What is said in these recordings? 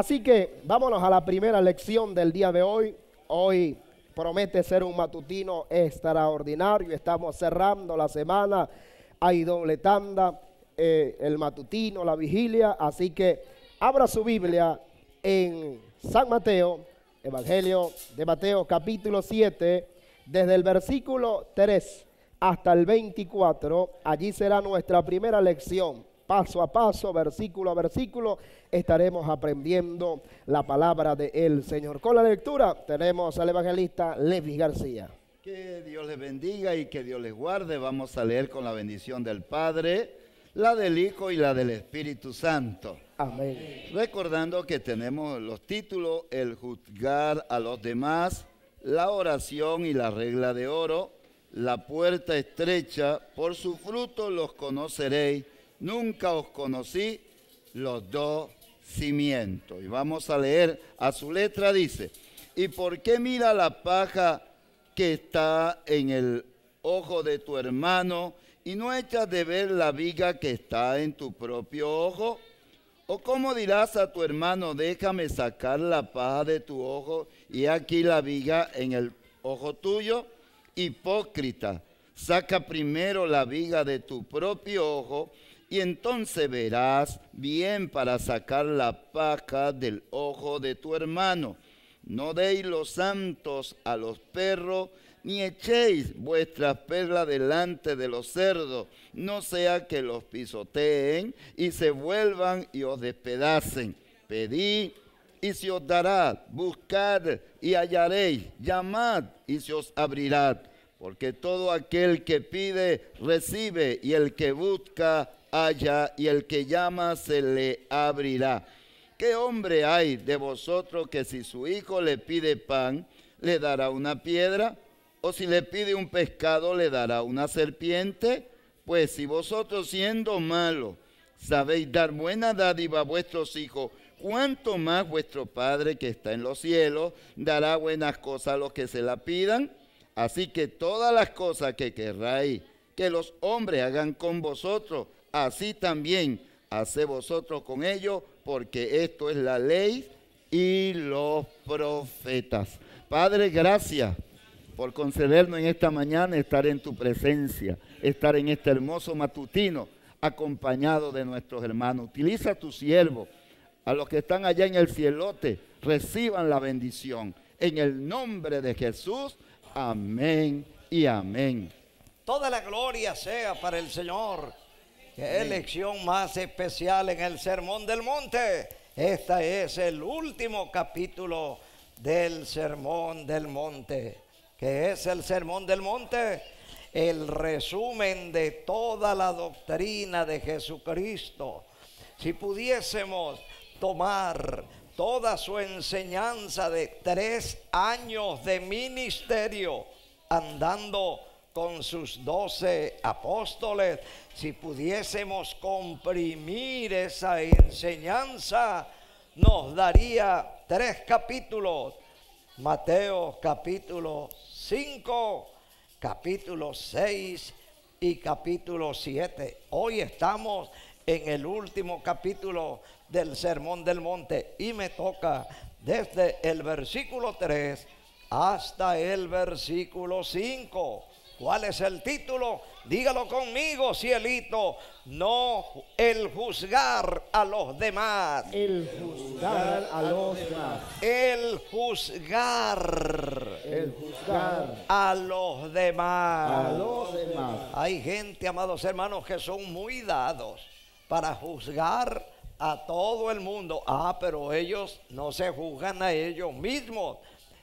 Así que vámonos a la primera lección del día de hoy. Hoy promete ser un matutino extraordinario. Estamos cerrando la semana. Hay doble tanda, eh, el matutino, la vigilia. Así que abra su Biblia en San Mateo, Evangelio de Mateo capítulo 7, desde el versículo 3 hasta el 24. Allí será nuestra primera lección paso a paso, versículo a versículo, estaremos aprendiendo la palabra del el Señor. Con la lectura tenemos al evangelista Levi García. Que Dios les bendiga y que Dios les guarde. Vamos a leer con la bendición del Padre, la del Hijo y la del Espíritu Santo. Amén. Recordando que tenemos los títulos, el juzgar a los demás, la oración y la regla de oro, la puerta estrecha, por su fruto los conoceréis nunca os conocí los dos cimientos. Y vamos a leer, a su letra dice, ¿y por qué mira la paja que está en el ojo de tu hermano y no echas de ver la viga que está en tu propio ojo? ¿O cómo dirás a tu hermano, déjame sacar la paja de tu ojo y aquí la viga en el ojo tuyo? Hipócrita, saca primero la viga de tu propio ojo y entonces verás bien para sacar la paja del ojo de tu hermano. No deis los santos a los perros, ni echéis vuestras perlas delante de los cerdos, no sea que los pisoteen y se vuelvan y os despedacen. Pedid y se os dará, buscad y hallaréis, llamad y se os abrirá, porque todo aquel que pide recibe y el que busca halla y el que llama se le abrirá. ¿Qué hombre hay de vosotros que si su hijo le pide pan, le dará una piedra? ¿O si le pide un pescado, le dará una serpiente? Pues si vosotros siendo malos sabéis dar buena dádiva a vuestros hijos, cuánto más vuestro Padre que está en los cielos dará buenas cosas a los que se la pidan. Así que todas las cosas que querráis que los hombres hagan con vosotros, así también hace vosotros con ellos, porque esto es la ley y los profetas. Padre, gracias por concedernos en esta mañana estar en tu presencia, estar en este hermoso matutino, acompañado de nuestros hermanos. Utiliza a tu siervo, a los que están allá en el cielote, reciban la bendición. En el nombre de Jesús, amén y amén. Toda la gloria sea para el Señor. Qué lección más especial en el Sermón del Monte. Este es el último capítulo del Sermón del Monte. ¿Qué es el Sermón del Monte? El resumen de toda la doctrina de Jesucristo. Si pudiésemos tomar toda su enseñanza de tres años de ministerio andando con sus doce apóstoles, si pudiésemos comprimir esa enseñanza, nos daría tres capítulos. Mateo capítulo 5, capítulo 6 y capítulo 7. Hoy estamos en el último capítulo del Sermón del Monte y me toca desde el versículo 3 hasta el versículo 5. ¿Cuál es el título? Dígalo conmigo, cielito. No el juzgar a los demás. El juzgar a los demás. El juzgar. El juzgar a los demás. A los demás. Hay gente, amados hermanos, que son muy dados para juzgar a todo el mundo. Ah, pero ellos no se juzgan a ellos mismos.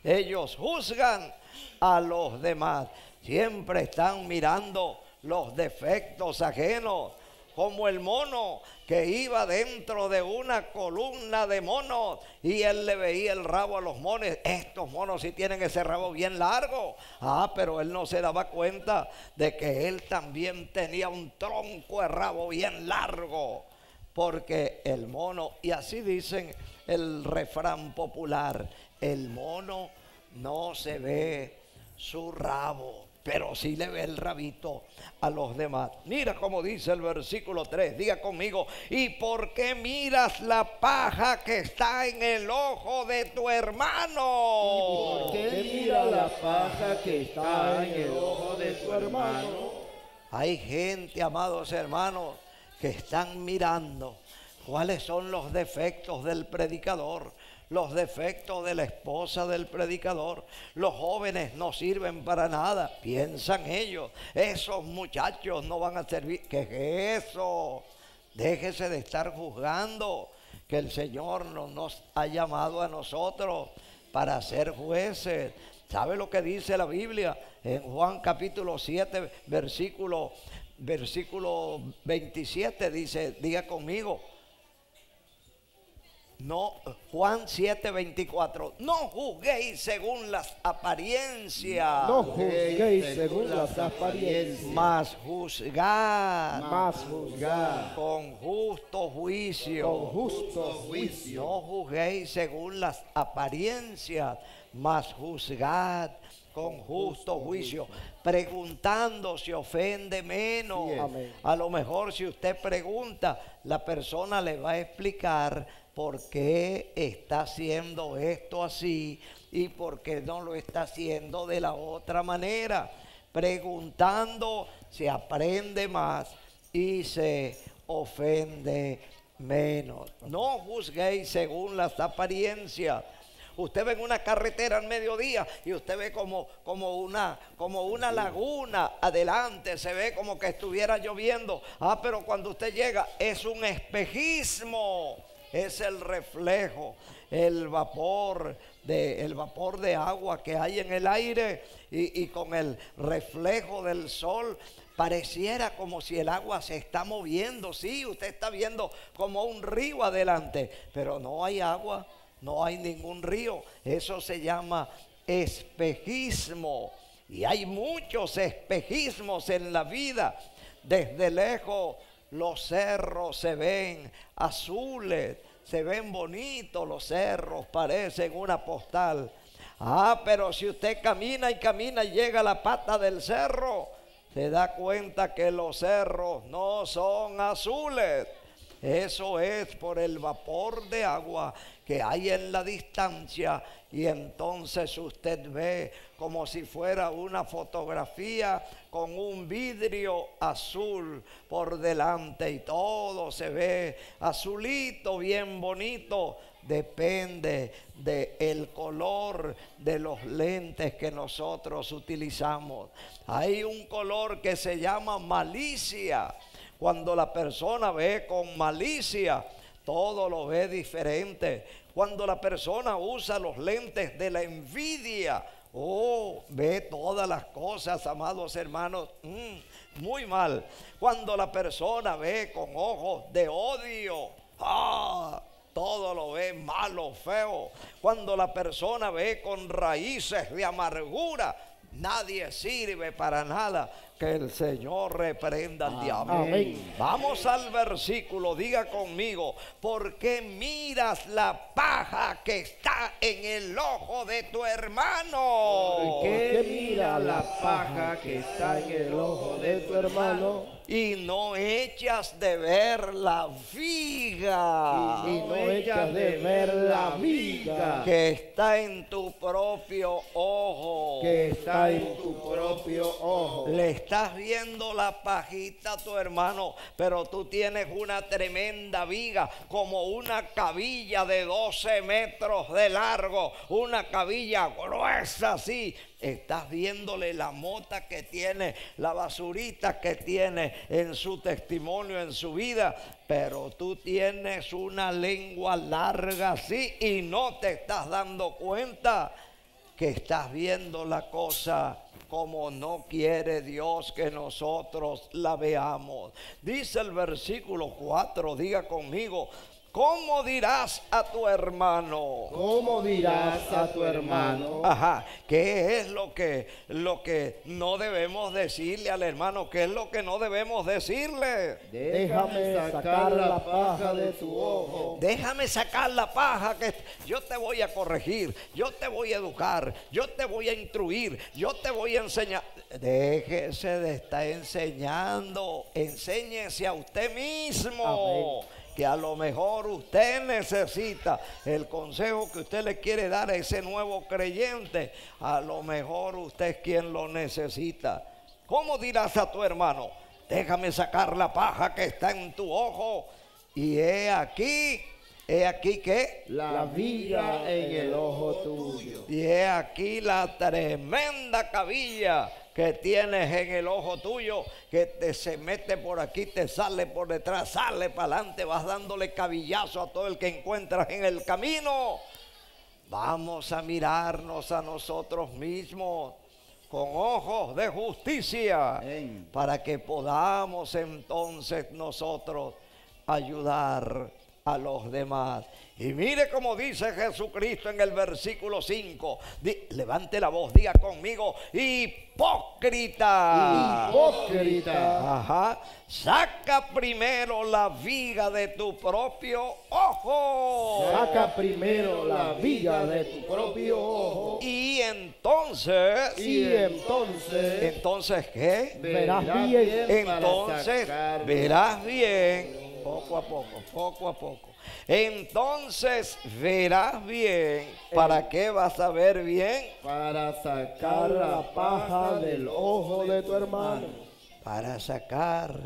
Ellos juzgan a los demás. Siempre están mirando los defectos ajenos, como el mono que iba dentro de una columna de monos y él le veía el rabo a los monos. Estos monos sí tienen ese rabo bien largo. Ah, pero él no se daba cuenta de que él también tenía un tronco de rabo bien largo. Porque el mono, y así dicen el refrán popular, el mono no se ve su rabo pero si le ve el rabito a los demás. Mira como dice el versículo 3, diga conmigo, ¿y por qué miras la paja que está en el ojo de tu hermano? ¿Y por qué miras la paja que está en el ojo de tu hermano? Hay gente, amados hermanos, que están mirando cuáles son los defectos del predicador los defectos de la esposa del predicador. Los jóvenes no sirven para nada, piensan ellos. Esos muchachos no van a servir. ¿Qué es eso? Déjese de estar juzgando que el Señor no nos ha llamado a nosotros para ser jueces. ¿Sabe lo que dice la Biblia? En Juan capítulo 7, versículo, versículo 27 dice, diga conmigo, no, Juan 7:24. No juzguéis según las apariencias. No juzguéis según las apariencias. Más juzgar Más juzgar Con justo juicio. Con justo juicio. No juzguéis según las apariencias. Más juzgad con justo juicio, preguntando si ofende menos. a lo mejor si usted pregunta, la persona le va a explicar por qué está haciendo esto así y por qué no lo está haciendo de la otra manera. Preguntando se aprende más y se ofende menos. No juzguéis según las apariencias. Usted ve en una carretera al mediodía y usted ve como, como, una, como una laguna adelante, se ve como que estuviera lloviendo. Ah, pero cuando usted llega es un espejismo es el reflejo, el vapor, de, el vapor de agua que hay en el aire y, y con el reflejo del sol pareciera como si el agua se está moviendo. Sí, usted está viendo como un río adelante, pero no hay agua, no hay ningún río. Eso se llama espejismo. Y hay muchos espejismos en la vida. Desde lejos los cerros se ven azules, se ven bonitos los cerros, parecen una postal. Ah, pero si usted camina y camina y llega a la pata del cerro, se da cuenta que los cerros no son azules. Eso es por el vapor de agua que hay en la distancia y entonces usted ve como si fuera una fotografía con un vidrio azul por delante y todo se ve azulito, bien bonito. Depende del el color de los lentes que nosotros utilizamos. Hay un color que se llama malicia. Cuando la persona ve con malicia, todo lo ve diferente. Cuando la persona usa los lentes de la envidia, o oh, ve todas las cosas, amados hermanos, mm, muy mal. Cuando la persona ve con ojos de odio, ah, todo lo ve malo, feo. Cuando la persona ve con raíces de amargura, nadie sirve para nada. Que el Señor reprenda al diablo. Vamos al versículo. Diga conmigo, ¿por qué miras la paja que está en el ojo de tu hermano? ¿Por qué miras la paja que está en el ojo de tu hermano? y no echas de ver la viga. Y no, echas de ver la viga. Que está en tu propio ojo. Que está en tu propio ojo. Le estás viendo la pajita a tu hermano, pero tú tienes una tremenda viga, como una cabilla de 12 metros de largo, una cabilla gruesa así Estás viéndole la mota que tiene, la basurita que tiene en su testimonio, en su vida. Pero tú tienes una lengua larga así y no te estás dando cuenta que estás viendo la cosa como no quiere Dios que nosotros la veamos. Dice el versículo 4, diga conmigo, ¿Cómo dirás a tu hermano? ¿Cómo dirás a tu hermano? Ajá, ¿qué es lo que, lo que no debemos decirle al hermano? ¿Qué es lo que no debemos decirle? Déjame sacar la paja de tu ojo. Déjame sacar la paja que yo te voy a corregir, yo te voy a educar, yo te voy a instruir, yo te voy a enseñar. Déjese de estar enseñando, enséñese a usted mismo que a lo mejor usted necesita. El consejo que usted le quiere dar a ese nuevo creyente, a lo mejor usted es quien lo necesita. ¿Cómo dirás a tu hermano? Déjame sacar la paja que está en tu ojo. Y he aquí He aquí que la vida en el ojo tuyo. Y he aquí la tremenda cabilla que tienes en el ojo tuyo, que te se mete por aquí, te sale por detrás, sale para adelante, vas dándole cabillazo a todo el que encuentras en el camino. Vamos a mirarnos a nosotros mismos con ojos de justicia para que podamos entonces nosotros ayudar a los demás. Y mire cómo dice Jesucristo en el versículo 5. levante la voz, diga conmigo, hipócrita. Hipócrita. Ajá. Saca primero la viga de tu propio ojo. Saca primero la viga de tu propio ojo. Y entonces. Y entonces. Entonces, ¿qué? Verás bien. Entonces, verás bien. Poco a poco, poco a poco entonces verás bien. ¿Para qué vas a ver bien? Para sacar la paja del ojo de tu hermano. Para sacar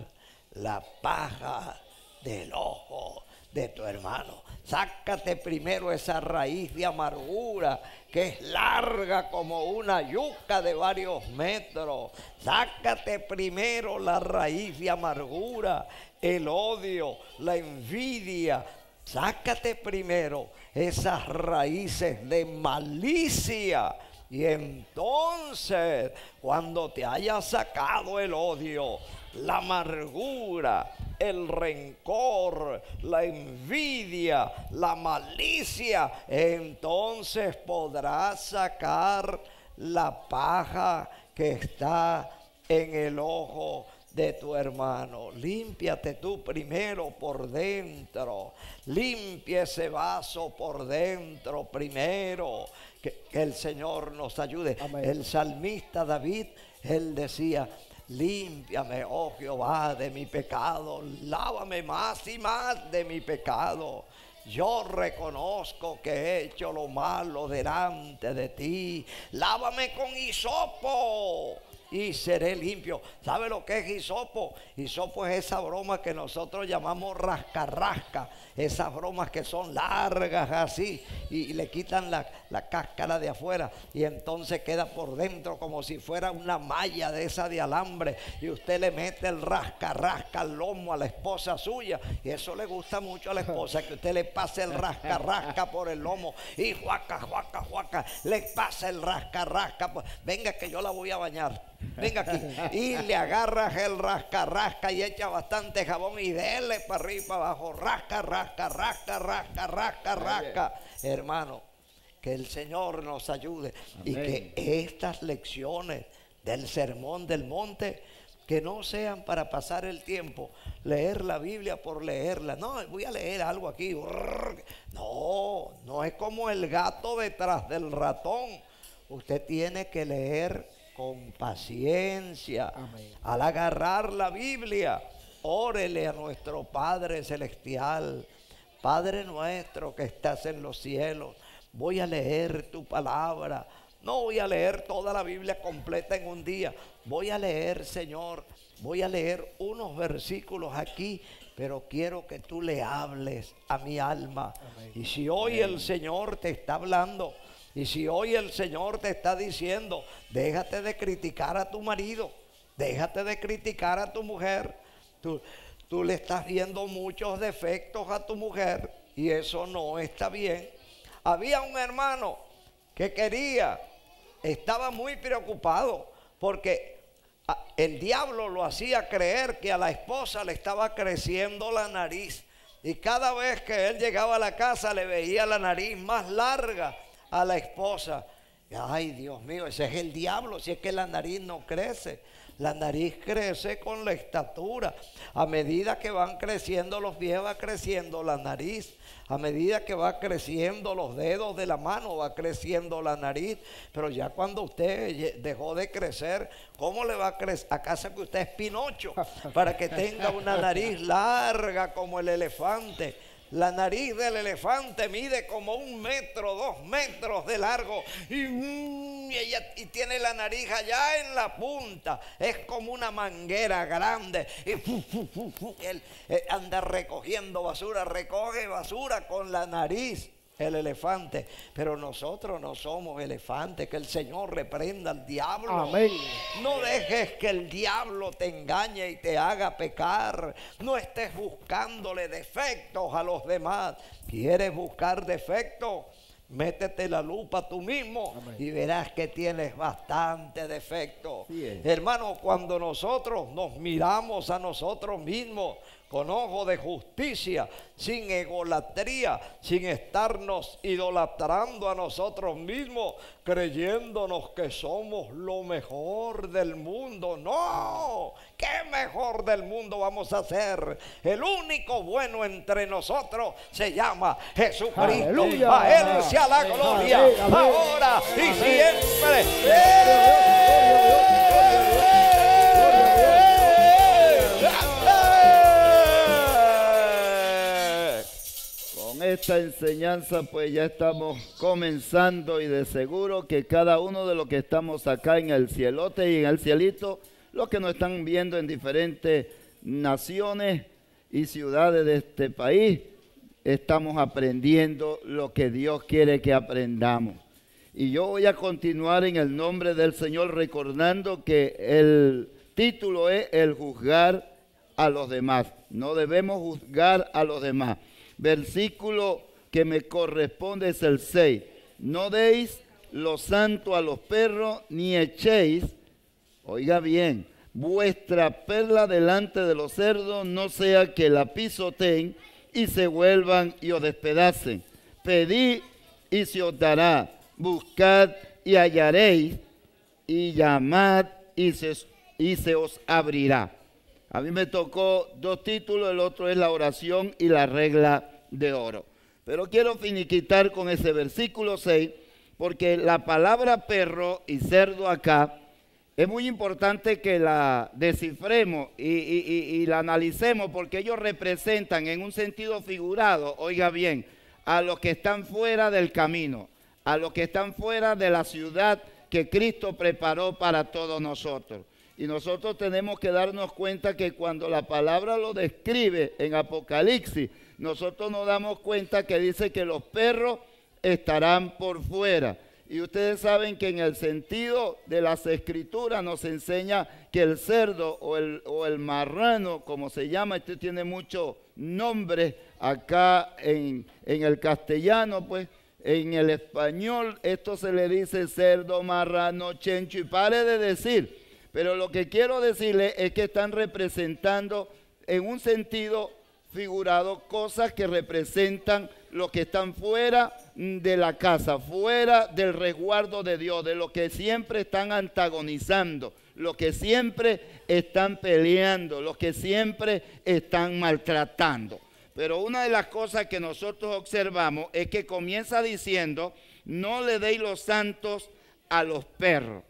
la paja del ojo de tu hermano. Sácate primero esa raíz de amargura que es larga como una yuca de varios metros. Sácate primero la raíz de amargura, el odio, la envidia, Sácate primero esas raíces de malicia. Y entonces, cuando te hayas sacado el odio, la amargura, el rencor, la envidia, la malicia, entonces podrás sacar la paja que está en el ojo de tu hermano. Límpiate tú primero por dentro. Limpia ese vaso por dentro primero. Que, el Señor nos ayude. El salmista David, él decía, límpiame, oh Jehová, de mi pecado. Lávame más y más de mi pecado. Yo reconozco que he hecho lo malo delante de ti. Lávame con hisopo y seré limpio. ¿Sabe lo que es hisopo? Hisopo es esa broma que nosotros llamamos rascarrasca. Esas bromas que son largas así y, le quitan la, cáscara de afuera y entonces queda por dentro como si fuera una malla de esa de alambre y usted le mete el rascarrasca al lomo a la esposa suya y eso le gusta mucho a la esposa que usted le pase el rascarrasca por el lomo y juaca, juaca, juaca, le pasa el rascarrasca. Venga que yo la voy a bañar venga aquí. Y le agarras el rasca, rasca y echa bastante jabón y dele para arriba y para abajo. Rasca, rasca, rasca, rasca, rasca, rasca. Hermano, que el Señor nos ayude y que estas lecciones del sermón del monte que no sean para pasar el tiempo, leer la Biblia por leerla. No, voy a leer algo aquí. No, no es como el gato detrás del ratón. Usted tiene que leer con paciencia, al agarrar la Biblia, órele a nuestro Padre Celestial, Padre nuestro que estás en los cielos, voy a leer tu palabra. No voy a leer toda la Biblia completa en un día. Voy a leer, Señor, voy a leer unos versículos aquí, pero quiero que tú le hables a mi alma. Y si hoy el Señor te está hablando, y si hoy el Señor te está diciendo, déjate de criticar a tu marido, déjate de criticar a tu mujer, tú, le estás viendo muchos defectos a tu mujer y eso no está bien. Había un hermano que quería, estaba muy preocupado porque ah, el diablo lo hacía creer que a la esposa le estaba creciendo la nariz. Y cada vez que él llegaba a la casa le veía la nariz más larga a la esposa. Ay, Dios mío, ese es el diablo, si es que la nariz no crece. La nariz crece con la estatura. A medida que van creciendo los pies, va creciendo la nariz. A medida que va creciendo los dedos de la mano, va creciendo la nariz. Pero ya cuando usted dejó de crecer, ¿cómo le va a crecer? ¿Acaso que usted es Pinocho? Para que tenga una nariz larga como el elefante la nariz del elefante mide como un metro, dos metros de largo. Mm, y, tiene la nariz allá en la punta. Es como una manguera grande. Y él eh, anda recogiendo basura, recoge basura con la nariz el elefante. Pero nosotros no somos elefantes. Que el Señor reprenda al diablo. Amén. No dejes que el diablo te engañe y te haga pecar. No estés buscándole defectos a los demás. ¿Quieres buscar defectos? Métete la lupa tú mismo y verás que tienes bastante defecto. Hermano, cuando nosotros nos miramos a nosotros mismos, con ojo de justicia, sin egolatría, sin estarnos idolatrando a nosotros mismos, creyéndonos que somos lo mejor del mundo. No, ¿qué mejor del mundo vamos a ser? El único bueno entre nosotros se llama Jesucristo. ¡Aleluya! A Él la gloria, ahora y siempre. ¡Eh! esta enseñanza, pues ya estamos comenzando y de seguro que cada uno de los que estamos acá en el cielote y en el cielito, los que nos están viendo en diferentes naciones y ciudades de este país, estamos aprendiendo lo que Dios quiere que aprendamos. Y yo voy a continuar en el nombre del Señor recordando que el título es el juzgar a los demás. No debemos juzgar a los demás versículo que me corresponde es el 6. No deis lo santo a los perros, ni echéis, oiga bien, vuestra perla delante de los cerdos, no sea que la pisoteen y se vuelvan y os despedacen. Pedid y se os dará, buscad y hallaréis, y llamad y se os abrirá. A mí me tocó dos títulos, el otro es la oración y la regla de oro. Pero quiero finiquitar con ese versículo 6, porque la palabra perro y cerdo acá es muy importante que la descifremos y, y, la analicemos, porque ellos representan en un sentido figurado, oiga bien, a los que están fuera del camino, a los que están fuera de la ciudad que Cristo preparó para todos nosotros. Y nosotros tenemos que darnos cuenta que cuando la palabra lo describe en Apocalipsis, nosotros nos damos cuenta que dice que los perros estarán por fuera. Y ustedes saben que en el sentido de las escrituras nos enseña que el cerdo o el, marrano, como se llama, este tiene muchos nombres acá en, en el castellano, pues en el español esto se le dice cerdo, marrano, chencho. Y pare de decir pero lo que quiero decirle es que están representando en un sentido figurado cosas que representan lo que están fuera mm, de la casa, fuera del resguardo de Dios, de lo que siempre están antagonizando, lo que siempre están peleando, los que siempre están maltratando. Pero una de las cosas que nosotros observamos es que comienza diciendo, no le deis los santos a los perros.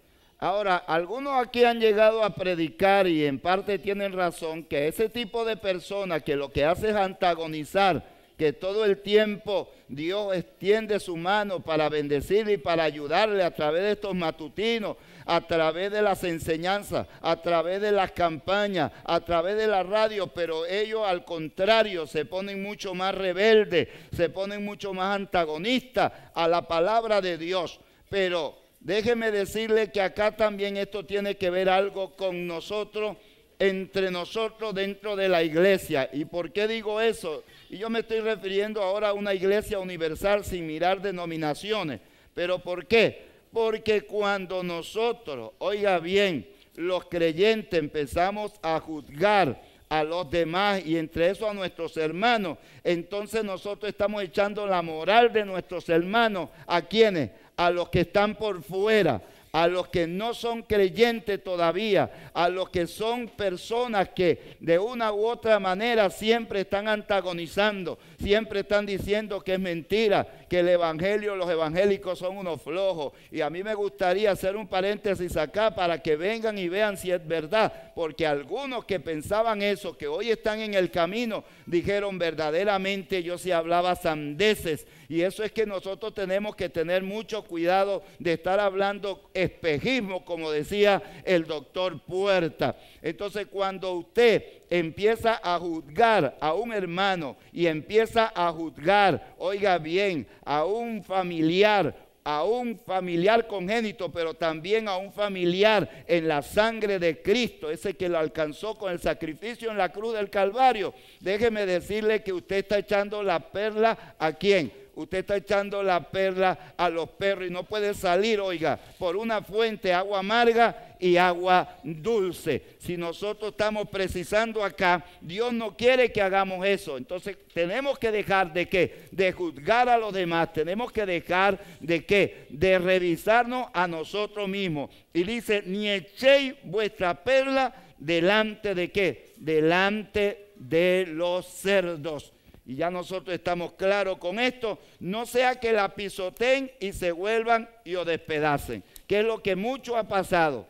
Ahora, algunos aquí han llegado a predicar y en parte tienen razón que ese tipo de persona que lo que hace es antagonizar, que todo el tiempo Dios extiende su mano para bendecirle y para ayudarle a través de estos matutinos, a través de las enseñanzas, a través de las campañas, a través de la radio, pero ellos al contrario se ponen mucho más rebeldes, se ponen mucho más antagonistas a la palabra de Dios. Pero Déjeme decirle que acá también esto tiene que ver algo con nosotros, entre nosotros dentro de la iglesia. ¿Y por qué digo eso? Y yo me estoy refiriendo ahora a una iglesia universal sin mirar denominaciones. ¿Pero por qué? Porque cuando nosotros, oiga bien, los creyentes empezamos a juzgar a los demás y entre eso a nuestros hermanos, entonces nosotros estamos echando la moral de nuestros hermanos. ¿A quienes a los que están por fuera, a los que no son creyentes todavía, a los que son personas que de una u otra manera siempre están antagonizando, siempre están diciendo que es mentira, que el evangelio, los evangélicos son unos flojos. Y a mí me gustaría hacer un paréntesis acá para que vengan y vean si es verdad, porque algunos que pensaban eso, que hoy están en el camino, dijeron verdaderamente yo sí hablaba sandeces. Y eso es que nosotros tenemos que tener mucho cuidado de estar hablando espejismo, como decía el doctor Puerta. Entonces cuando usted empieza a juzgar a un hermano y empieza a juzgar, oiga bien, a un familiar, a un familiar congénito, pero también a un familiar en la sangre de Cristo, ese que lo alcanzó con el sacrificio en la cruz del Calvario. Déjeme decirle que usted está echando la perla a quién? Usted está echando la perla a los perros y no puede salir, oiga, por una fuente agua amarga y agua dulce. Si nosotros estamos precisando acá, Dios no quiere que hagamos eso. Entonces tenemos que dejar de qué? De juzgar a los demás. Tenemos que dejar de qué? De revisarnos a nosotros mismos. Y dice, ni echéis vuestra perla delante de qué? Delante de los cerdos. Y ya nosotros estamos claros con esto. No sea que la pisoteen y se vuelvan y os despedacen, que es lo que mucho ha pasado.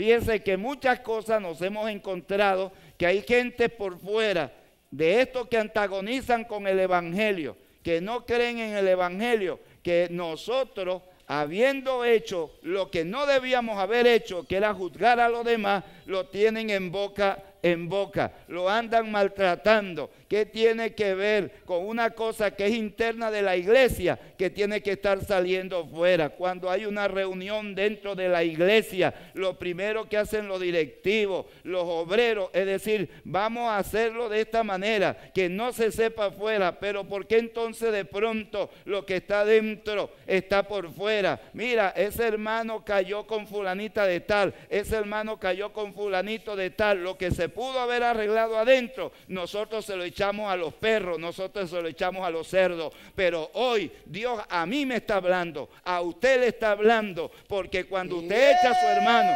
Fíjense que muchas cosas nos hemos encontrado que hay gente por fuera de esto que antagonizan con el Evangelio, que no creen en el Evangelio, que nosotros, habiendo hecho lo que no debíamos haber hecho, que era juzgar a los demás, lo tienen en boca en boca, lo andan maltratando. ¿Qué tiene que ver con una cosa que es interna de la iglesia que tiene que estar saliendo fuera? Cuando hay una reunión dentro de la iglesia, lo primero que hacen los directivos, los obreros, es decir, vamos a hacerlo de esta manera, que no se sepa fuera pero ¿por qué entonces de pronto lo que está dentro está por fuera? Mira, ese hermano cayó con fulanita de tal, ese hermano cayó con fulanito de tal, lo que se pudo haber arreglado adentro, nosotros se lo echamos a los perros, nosotros se lo echamos a los cerdos. Pero hoy Dios a mí me está hablando, a usted le está hablando, porque cuando usted echa a su hermano...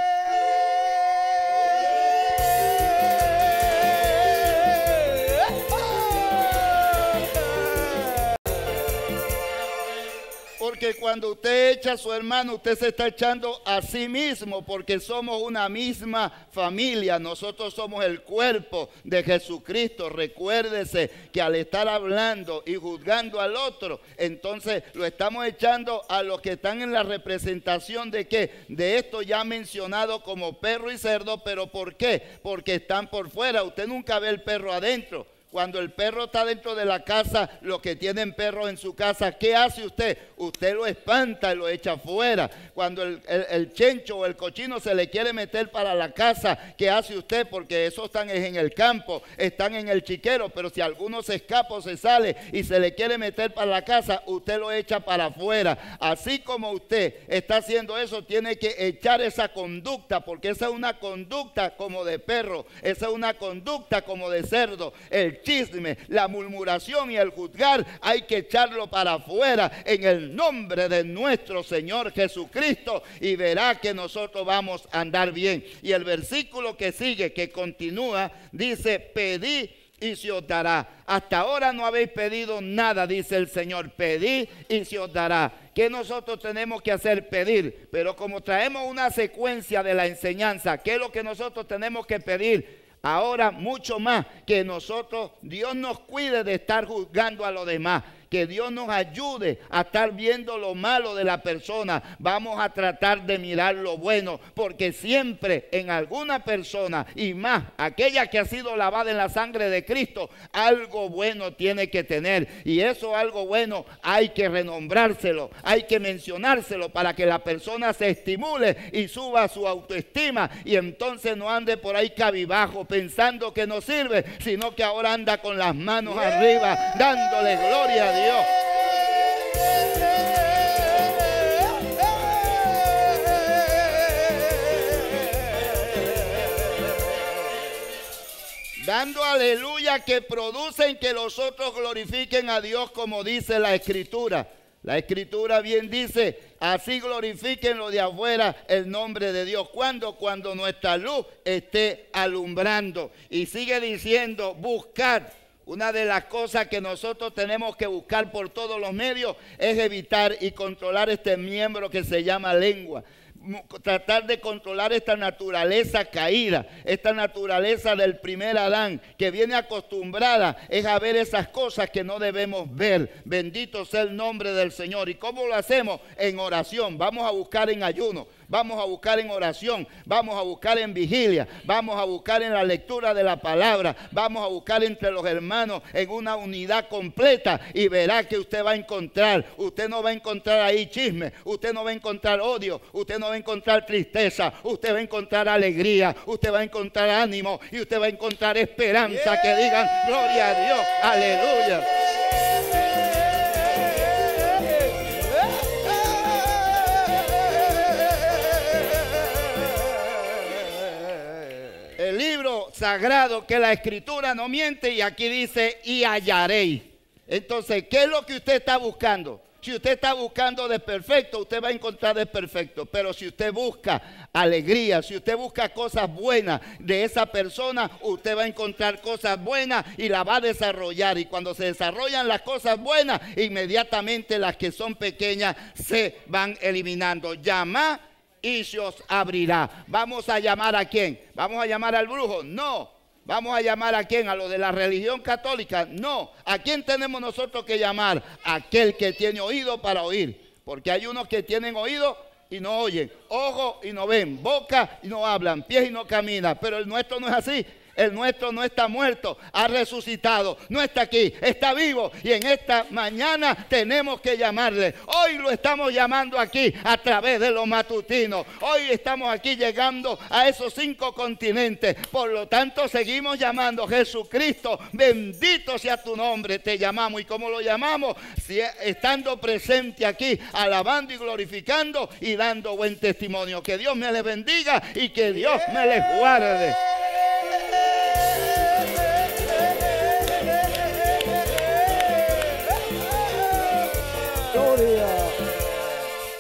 Porque cuando usted echa a su hermano, usted se está echando a sí mismo, porque somos una misma familia. Nosotros somos el cuerpo de Jesucristo. Recuérdese que al estar hablando y juzgando al otro, entonces lo estamos echando a los que están en la representación de qué? De esto ya mencionado como perro y cerdo, pero ¿por qué? Porque están por fuera. Usted nunca ve el perro adentro. Cuando el perro está dentro de la casa, los que tienen perros en su casa, ¿qué hace usted? Usted lo espanta y lo echa afuera. Cuando el, chencho o el cochino se le quiere meter para la casa, ¿qué hace usted? Porque esos están en el campo, están en el chiquero, pero si alguno se escapa o se sale y se le quiere meter para la casa, usted lo echa para afuera. Así como usted está haciendo eso, tiene que echar esa conducta, porque esa es una conducta como de perro, esa es una conducta como de cerdo. El chisme, la murmuración y el juzgar hay que echarlo para afuera en el nombre de nuestro Señor Jesucristo y verá que nosotros vamos a andar bien. Y el versículo que sigue, que continúa, dice, pedí y se os dará. Hasta ahora no habéis pedido nada, dice el Señor. Pedí y se os dará. ¿Qué nosotros tenemos que hacer? Pedir. Pero como traemos una secuencia de la enseñanza, ¿qué es lo que nosotros tenemos que pedir? Ahora mucho más que nosotros, Dios nos cuide de estar juzgando a los demás que Dios nos ayude a estar viendo lo malo de la persona. Vamos a tratar de mirar lo bueno, porque siempre en alguna persona, y más aquella que ha sido lavada en la sangre de Cristo, algo bueno tiene que tener. Y eso algo bueno hay que renombrárselo, hay que mencionárselo para que la persona se estimule y suba su autoestima y entonces no ande por ahí cabibajo pensando que no sirve, sino que ahora anda con las manos arriba dándole gloria a Dios. Dando aleluya que producen que los otros glorifiquen a Dios como dice la escritura. La escritura bien dice, así glorifiquen lo de afuera el nombre de Dios. cuando Cuando nuestra luz esté alumbrando. Y sigue diciendo, buscar una de las cosas que nosotros tenemos que buscar por todos los medios es evitar y controlar este miembro que se llama lengua. Tratar de controlar esta naturaleza caída, esta naturaleza del primer Adán, que viene acostumbrada es a ver esas cosas que no debemos ver. Bendito sea el nombre del Señor. ¿Y cómo lo hacemos? En oración. Vamos a buscar en ayuno vamos a buscar en oración, vamos a buscar en vigilia, vamos a buscar en la lectura de la palabra, vamos a buscar entre los hermanos en una unidad completa y verá que usted va a encontrar, usted no va a encontrar ahí chisme, usted no va a encontrar odio, usted no va a encontrar tristeza, usted va a encontrar alegría, usted va a encontrar ánimo y usted va a encontrar esperanza que digan gloria a Dios, aleluya. el libro sagrado que la escritura no miente y aquí dice y hallaré. Entonces, ¿qué es lo que usted está buscando? Si usted está buscando de perfecto, usted va a encontrar perfecto. Pero si usted busca alegría, si usted busca cosas buenas de esa persona, usted va a encontrar cosas buenas y la va a desarrollar. Y cuando se desarrollan las cosas buenas, inmediatamente las que son pequeñas se van eliminando. Llama y os abrirá. ¿Vamos a llamar a quién? ¿Vamos a llamar al brujo? No. ¿Vamos a llamar a quién? ¿A lo de la religión católica? No. ¿A quién tenemos nosotros que llamar? Aquel que tiene oído para oír. Porque hay unos que tienen oído y no oyen, ojo y no ven, boca y no hablan, pies y no caminan. Pero el nuestro no es así. El nuestro no está muerto, ha resucitado, no está aquí, está vivo. Y en esta mañana tenemos que llamarle. Hoy lo estamos llamando aquí a través de los matutinos. Hoy estamos aquí llegando a esos cinco continentes. Por lo tanto, seguimos llamando Jesucristo. Bendito sea tu nombre, te llamamos. ¿Y cómo lo llamamos? estando presente aquí, alabando y glorificando y dando buen testimonio. Que Dios me les bendiga y que Dios me les guarde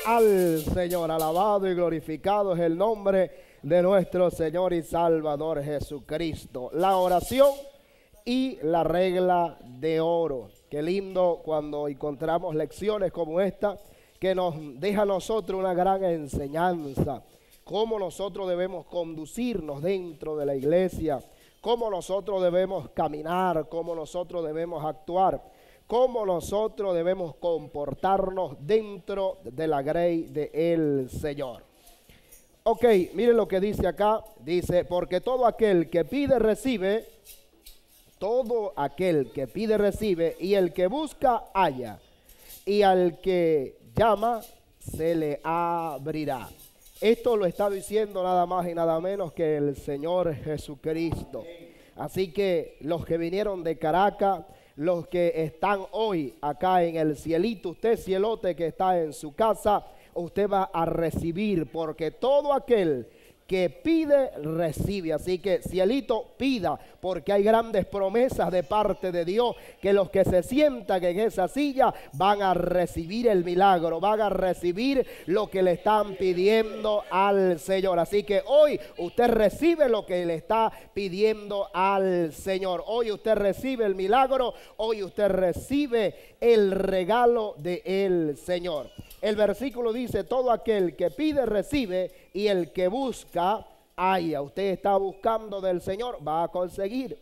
al Señor. Alabado y glorificado es el nombre de nuestro Señor y Salvador Jesucristo. La oración y la regla de oro. Qué lindo cuando encontramos lecciones como esta que nos deja a nosotros una gran enseñanza. Cómo nosotros debemos conducirnos dentro de la iglesia cómo nosotros debemos caminar, cómo nosotros debemos actuar, cómo nosotros debemos comportarnos dentro de la grey del Señor. Ok, miren lo que dice acá. Dice, porque todo aquel que pide recibe, todo aquel que pide recibe, y el que busca halla, y al que llama se le abrirá. Esto lo está diciendo nada más y nada menos que el Señor Jesucristo. Así que los que vinieron de Caracas, los que están hoy acá en el cielito, usted cielote que está en su casa, usted va a recibir, porque todo aquel que pide, recibe. Así que cielito, pida, porque hay grandes promesas de parte de Dios, que los que se sientan en esa silla van a recibir el milagro, van a recibir lo que le están pidiendo al Señor. Así que hoy usted recibe lo que le está pidiendo al Señor. Hoy usted recibe el milagro, hoy usted recibe el regalo del el Señor. El versículo dice, todo aquel que pide, recibe y el que busca, haya. Usted está buscando del Señor, va a conseguir.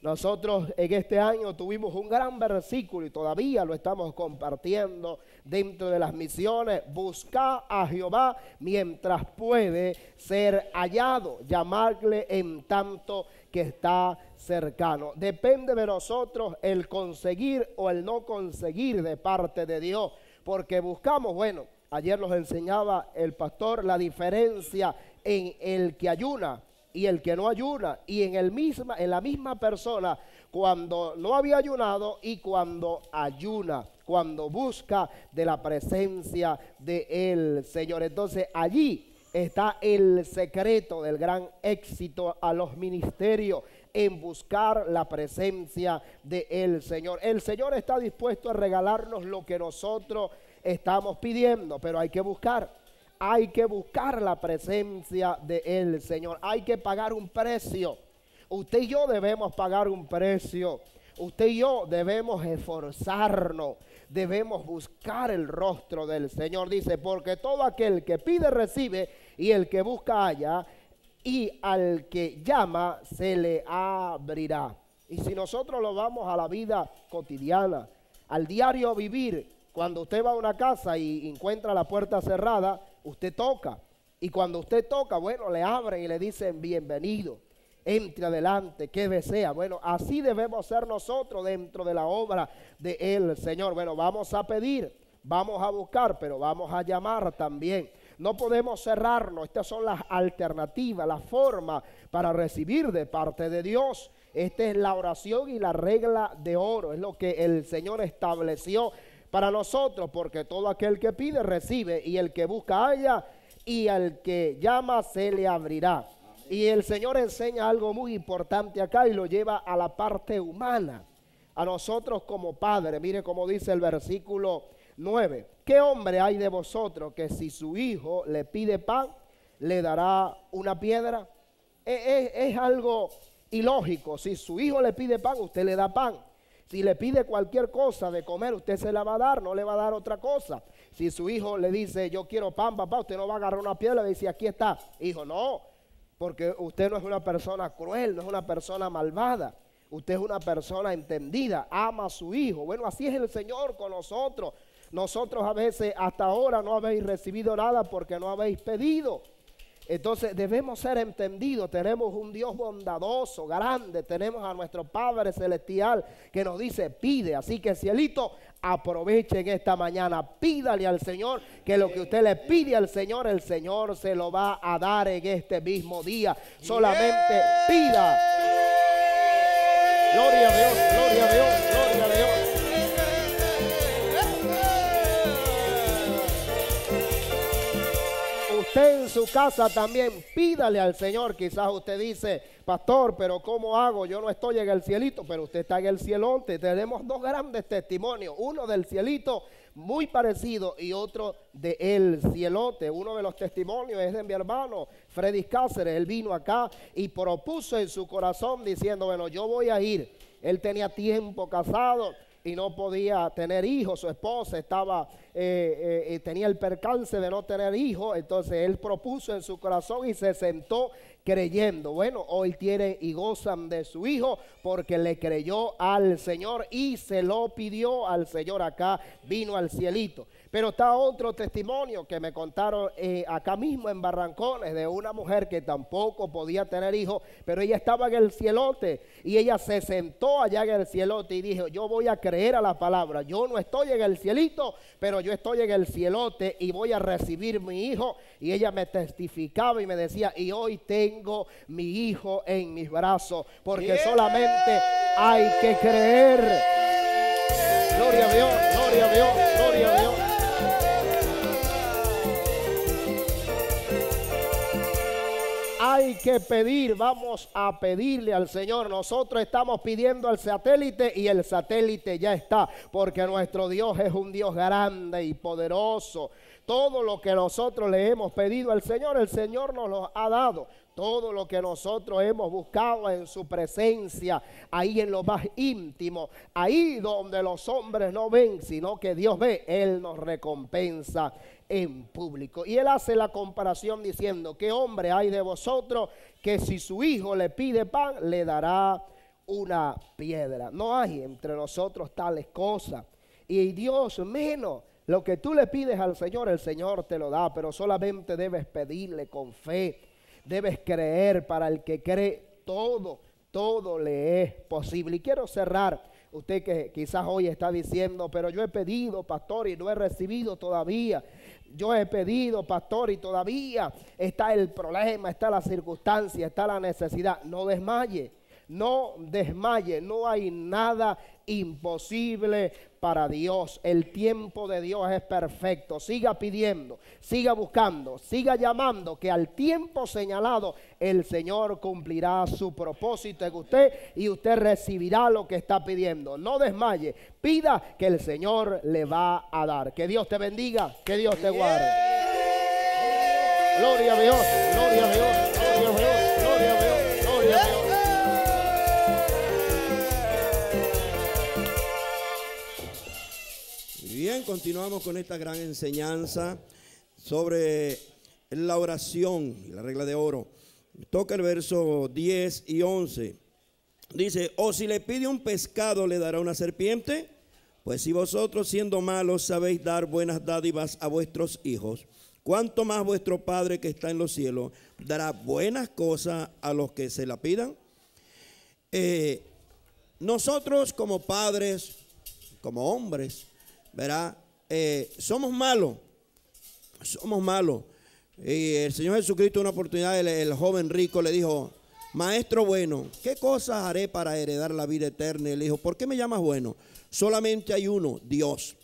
Nosotros en este año tuvimos un gran versículo y todavía lo estamos compartiendo dentro de las misiones. Busca a Jehová mientras puede ser hallado, llamarle en tanto que está cercano. Depende de nosotros el conseguir o el no conseguir de parte de Dios, porque buscamos, bueno, Ayer nos enseñaba el pastor la diferencia en el que ayuna y el que no ayuna y en el misma en la misma persona cuando no había ayunado y cuando ayuna, cuando busca de la presencia de el Señor. Entonces, allí está el secreto del gran éxito a los ministerios en buscar la presencia del el Señor. El Señor está dispuesto a regalarnos lo que nosotros estamos pidiendo, pero hay que buscar. Hay que buscar la presencia de Señor. Hay que pagar un precio. Usted y yo debemos pagar un precio. Usted y yo debemos esforzarnos, debemos buscar el rostro del Señor. Dice, porque todo aquel que pide recibe y el que busca haya. y al que llama se le abrirá. Y si nosotros lo vamos a la vida cotidiana, al diario vivir, cuando usted va a una casa y encuentra la puerta cerrada, usted toca. Y cuando usted toca, bueno, le abren y le dicen bienvenido, entre adelante, que desea. Bueno, así debemos ser nosotros dentro de la obra del el Señor. Bueno, vamos a pedir, vamos a buscar, pero vamos a llamar también. No podemos cerrarnos. Estas son las alternativas, las formas para recibir de parte de Dios. Esta es la oración y la regla de oro. Es lo que el Señor estableció para nosotros, porque todo aquel que pide recibe, y el que busca haya y al que llama se le abrirá. Y el Señor enseña algo muy importante acá y lo lleva a la parte humana, a nosotros como padres. Mire cómo dice el versículo 9. ¿Qué hombre hay de vosotros que si su hijo le pide pan, le dará una piedra? Es, es algo ilógico. Si su hijo le pide pan, usted le da pan. Si le pide cualquier cosa de comer, usted se la va a dar, no le va a dar otra cosa. Si su hijo le dice, yo quiero pan, papá, usted no va a agarrar una piedra y le dice, aquí está. Hijo, no, porque usted no es una persona cruel, no es una persona malvada. Usted es una persona entendida, ama a su hijo. Bueno, así es el Señor con nosotros. Nosotros a veces hasta ahora no habéis recibido nada porque no habéis pedido. Entonces debemos ser entendidos, tenemos un Dios bondadoso, grande, tenemos a nuestro Padre Celestial que nos dice, pide. Así que cielito, aprovechen esta mañana, pídale al Señor que lo que usted le pide al Señor, el Señor se lo va a dar en este mismo día. Solamente pida. Gloria a Dios, gloria a Dios. casa también, pídale al Señor. Quizás usted dice, pastor, pero ¿cómo hago? Yo no estoy en el cielito, pero usted está en el cielote Tenemos dos grandes testimonios, uno del cielito muy parecido y otro de el cielote. Uno de los testimonios es de mi hermano Freddy Cáceres. Él vino acá y propuso en su corazón diciendo, bueno, yo voy a ir. Él tenía tiempo casado, y no podía tener hijos, su esposa estaba, eh, eh, eh, tenía el percance de no tener hijos, entonces él propuso en su corazón y se sentó creyendo. Bueno, hoy tiene y gozan de su hijo porque le creyó al Señor y se lo pidió al Señor acá, vino al cielito. Pero está otro testimonio que me contaron eh, acá mismo en Barrancones de una mujer que tampoco podía tener hijos, pero ella estaba en el cielote y ella se sentó allá en el cielote y dijo, yo voy a creer a la palabra, yo no estoy en el cielito, pero yo estoy en el cielote y voy a recibir mi hijo. Y ella me testificaba y me decía, y hoy tengo mi hijo en mis brazos, porque solamente hay que creer. Gloria a Dios, gloria a Dios, gloria a Dios. hay que pedir, vamos a pedirle al Señor. Nosotros estamos pidiendo al satélite y el satélite ya está, porque nuestro Dios es un Dios grande y poderoso. Todo lo que nosotros le hemos pedido al Señor, el Señor nos lo ha dado. Todo lo que nosotros hemos buscado en su presencia, ahí en lo más íntimo, ahí donde los hombres no ven, sino que Dios ve, Él nos recompensa en público. Y él hace la comparación diciendo, ¿qué hombre hay de vosotros que si su hijo le pide pan, le dará una piedra? No hay entre nosotros tales cosas. Y Dios menos. Lo que tú le pides al Señor, el Señor te lo da, pero solamente debes pedirle con fe. Debes creer para el que cree todo, todo le es posible. Y quiero cerrar, usted que quizás hoy está diciendo, pero yo he pedido, pastor, y no he recibido todavía yo he pedido, pastor, y todavía está el problema, está la circunstancia, está la necesidad. No desmaye, no desmaye, no hay nada imposible para Dios. El tiempo de Dios es perfecto. Siga pidiendo, siga buscando, siga llamando, que al tiempo señalado el Señor cumplirá su propósito en usted y usted recibirá lo que está pidiendo. No desmaye, pida que el Señor le va a dar. Que Dios te bendiga, que Dios te guarde. Gloria a Dios, gloria a Dios, gloria a Dios, gloria a Dios, gloria a Dios. continuamos con esta gran enseñanza sobre la oración y la regla de oro. Toca el verso 10 y 11. Dice, o oh, si le pide un pescado, le dará una serpiente. Pues si vosotros siendo malos sabéis dar buenas dádivas a vuestros hijos, ¿cuánto más vuestro Padre que está en los cielos dará buenas cosas a los que se la pidan? Eh, nosotros como padres, como hombres, ¿verdad? Eh, somos malos, somos malos. Y el Señor Jesucristo, una oportunidad, el, joven rico le dijo, Maestro bueno, ¿qué cosas haré para heredar la vida eterna? Y le dijo, ¿por qué me llamas bueno? Solamente hay uno, Dios.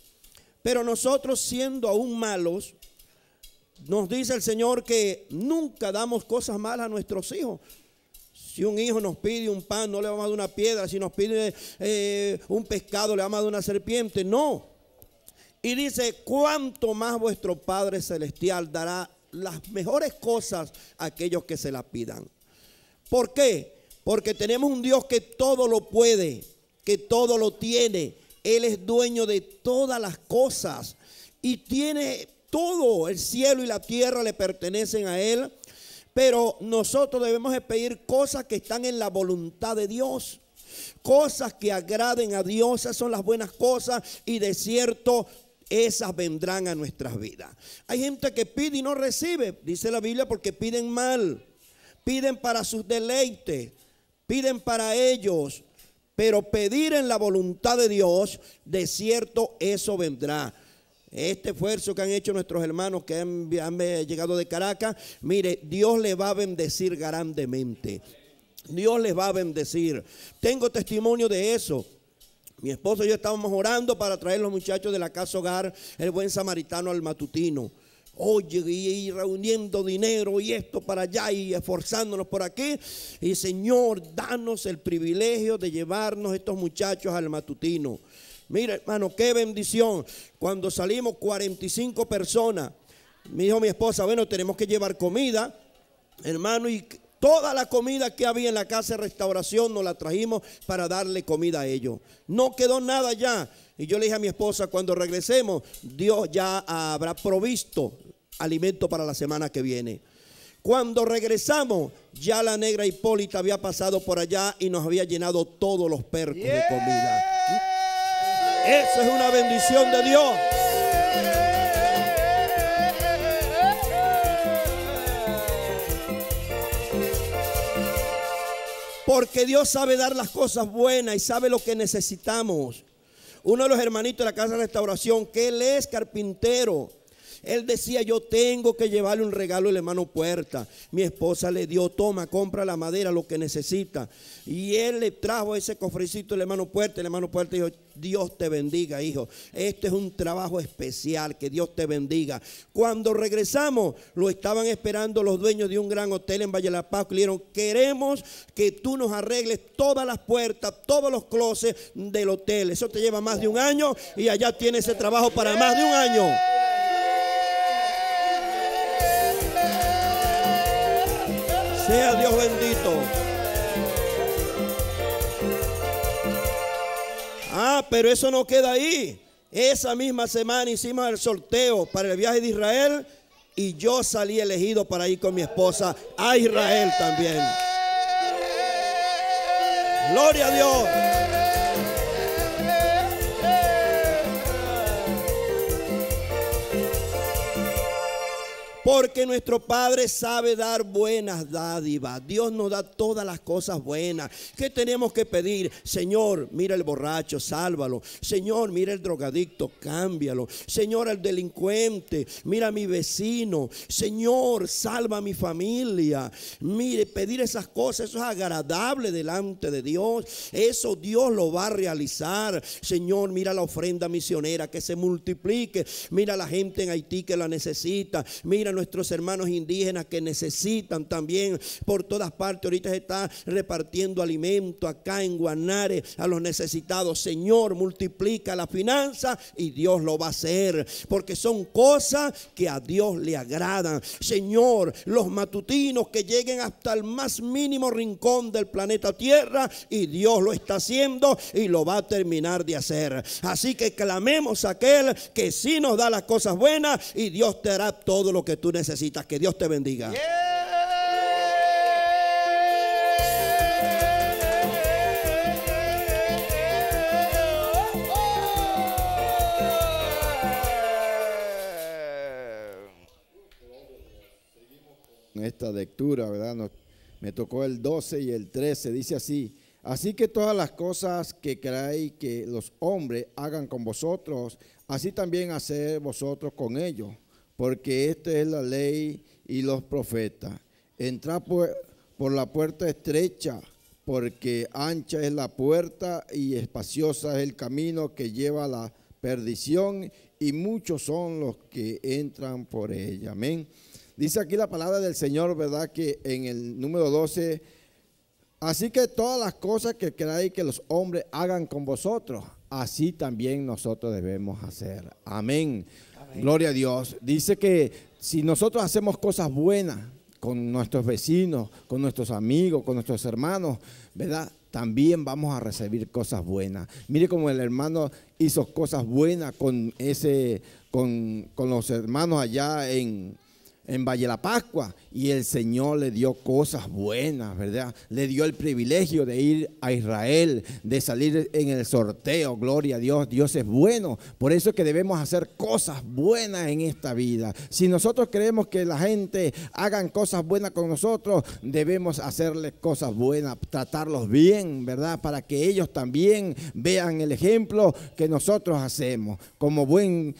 Pero nosotros siendo aún malos, nos dice el Señor que nunca damos cosas malas a nuestros hijos. Si un hijo nos pide un pan, no le vamos a dar una piedra. Si nos pide eh, un pescado, le vamos a dar una serpiente. No, y dice, cuánto más vuestro Padre Celestial dará las mejores cosas a aquellos que se las pidan. ¿Por qué? Porque tenemos un Dios que todo lo puede, que todo lo tiene. Él es dueño de todas las cosas y tiene todo. El cielo y la tierra le pertenecen a Él. Pero nosotros debemos pedir cosas que están en la voluntad de Dios. Cosas que agraden a Dios, esas son las buenas cosas. Y de cierto, esas vendrán a nuestras vidas. Hay gente que pide y no recibe, dice la Biblia, porque piden mal, piden para sus deleites, piden para ellos, pero pedir en la voluntad de Dios, de cierto, eso vendrá. Este esfuerzo que han hecho nuestros hermanos que han, eh, llegado de Caracas, mire, Dios les va a bendecir grandemente. Dios les va a bendecir. Tengo testimonio de eso. Mi esposo y yo estábamos orando para traer los muchachos de la casa hogar, el buen samaritano al matutino. Oye, y reuniendo dinero y esto para allá y esforzándonos por aquí. Y Señor, danos el privilegio de llevarnos estos muchachos al matutino. Mira, hermano, qué bendición. Cuando salimos 45 personas, me dijo mi esposa, bueno, tenemos que llevar comida, hermano, y Toda la comida que había en la casa de restauración nos la trajimos para darle comida a ellos. No quedó nada ya. Y yo le dije a mi esposa, cuando regresemos, Dios ya habrá provisto alimento para la semana que viene. Cuando regresamos, ya la negra Hipólita había pasado por allá y nos había llenado todos los percos de comida. Eso es una bendición de Dios. Porque Dios sabe dar las cosas buenas y sabe lo que necesitamos. Uno de los hermanitos de la casa de restauración, que él es carpintero él decía, yo tengo que llevarle un regalo al hermano Puerta. Mi esposa le dio, toma, compra la madera, lo que necesita. Y él le trajo ese cofrecito al hermano Puerta. El hermano Puerta dijo, Dios te bendiga, hijo. Este es un trabajo especial, que Dios te bendiga. Cuando regresamos, lo estaban esperando los dueños de un gran hotel en Valle de la Paz. le dijeron, queremos que tú nos arregles todas las puertas, todos los closets del hotel. Eso te lleva más de un año y allá tiene ese trabajo para más de un año. sea Dios bendito. Ah, pero eso no queda ahí. Esa misma semana hicimos el sorteo para el viaje de Israel y yo salí elegido para ir con mi esposa a Israel también. Gloria a Dios. Porque nuestro Padre sabe dar buenas dádivas. Dios nos da todas las cosas buenas. ¿Qué tenemos que pedir? Señor, mira el borracho, sálvalo. Señor, mira el drogadicto, cámbialo. Señor, el delincuente, mira a mi vecino. Señor, salva a mi familia. Mire, pedir esas cosas, eso es agradable delante de Dios. Eso Dios lo va a realizar. Señor, mira la ofrenda misionera que se multiplique. Mira la gente en Haití que la necesita. Mira nuestros hermanos indígenas que necesitan también por todas partes. Ahorita se está repartiendo alimento acá en Guanare a los necesitados. Señor, multiplica la finanza y Dios lo va a hacer. Porque son cosas que a Dios le agradan. Señor, los matutinos que lleguen hasta el más mínimo rincón del planeta Tierra y Dios lo está haciendo y lo va a terminar de hacer. Así que clamemos a aquel que sí nos da las cosas buenas y Dios te hará todo lo que tú necesitas. Que Dios te bendiga. En esta lectura, ¿verdad? me tocó el 12 y el 13, dice así, así que todas las cosas que creáis que los hombres hagan con vosotros, así también hacer vosotros con ellos, porque esta es la ley y los profetas. Entra por, por la puerta estrecha, porque ancha es la puerta y espaciosa es el camino que lleva a la perdición, y muchos son los que entran por ella. Amén. Dice aquí la palabra del Señor, ¿verdad? Que en el número 12, así que todas las cosas que queráis que los hombres hagan con vosotros, así también nosotros debemos hacer. Amén. Gloria a Dios. Dice que si nosotros hacemos cosas buenas con nuestros vecinos, con nuestros amigos, con nuestros hermanos, ¿verdad? También vamos a recibir cosas buenas. Mire como el hermano hizo cosas buenas con ese, con, con los hermanos allá en, en Valle la Pascua y el Señor le dio cosas buenas, ¿verdad? Le dio el privilegio de ir a Israel, de salir en el sorteo, gloria a Dios, Dios es bueno. Por eso es que debemos hacer cosas buenas en esta vida. Si nosotros queremos que la gente hagan cosas buenas con nosotros, debemos hacerles cosas buenas, tratarlos bien, ¿verdad? Para que ellos también vean el ejemplo que nosotros hacemos como buen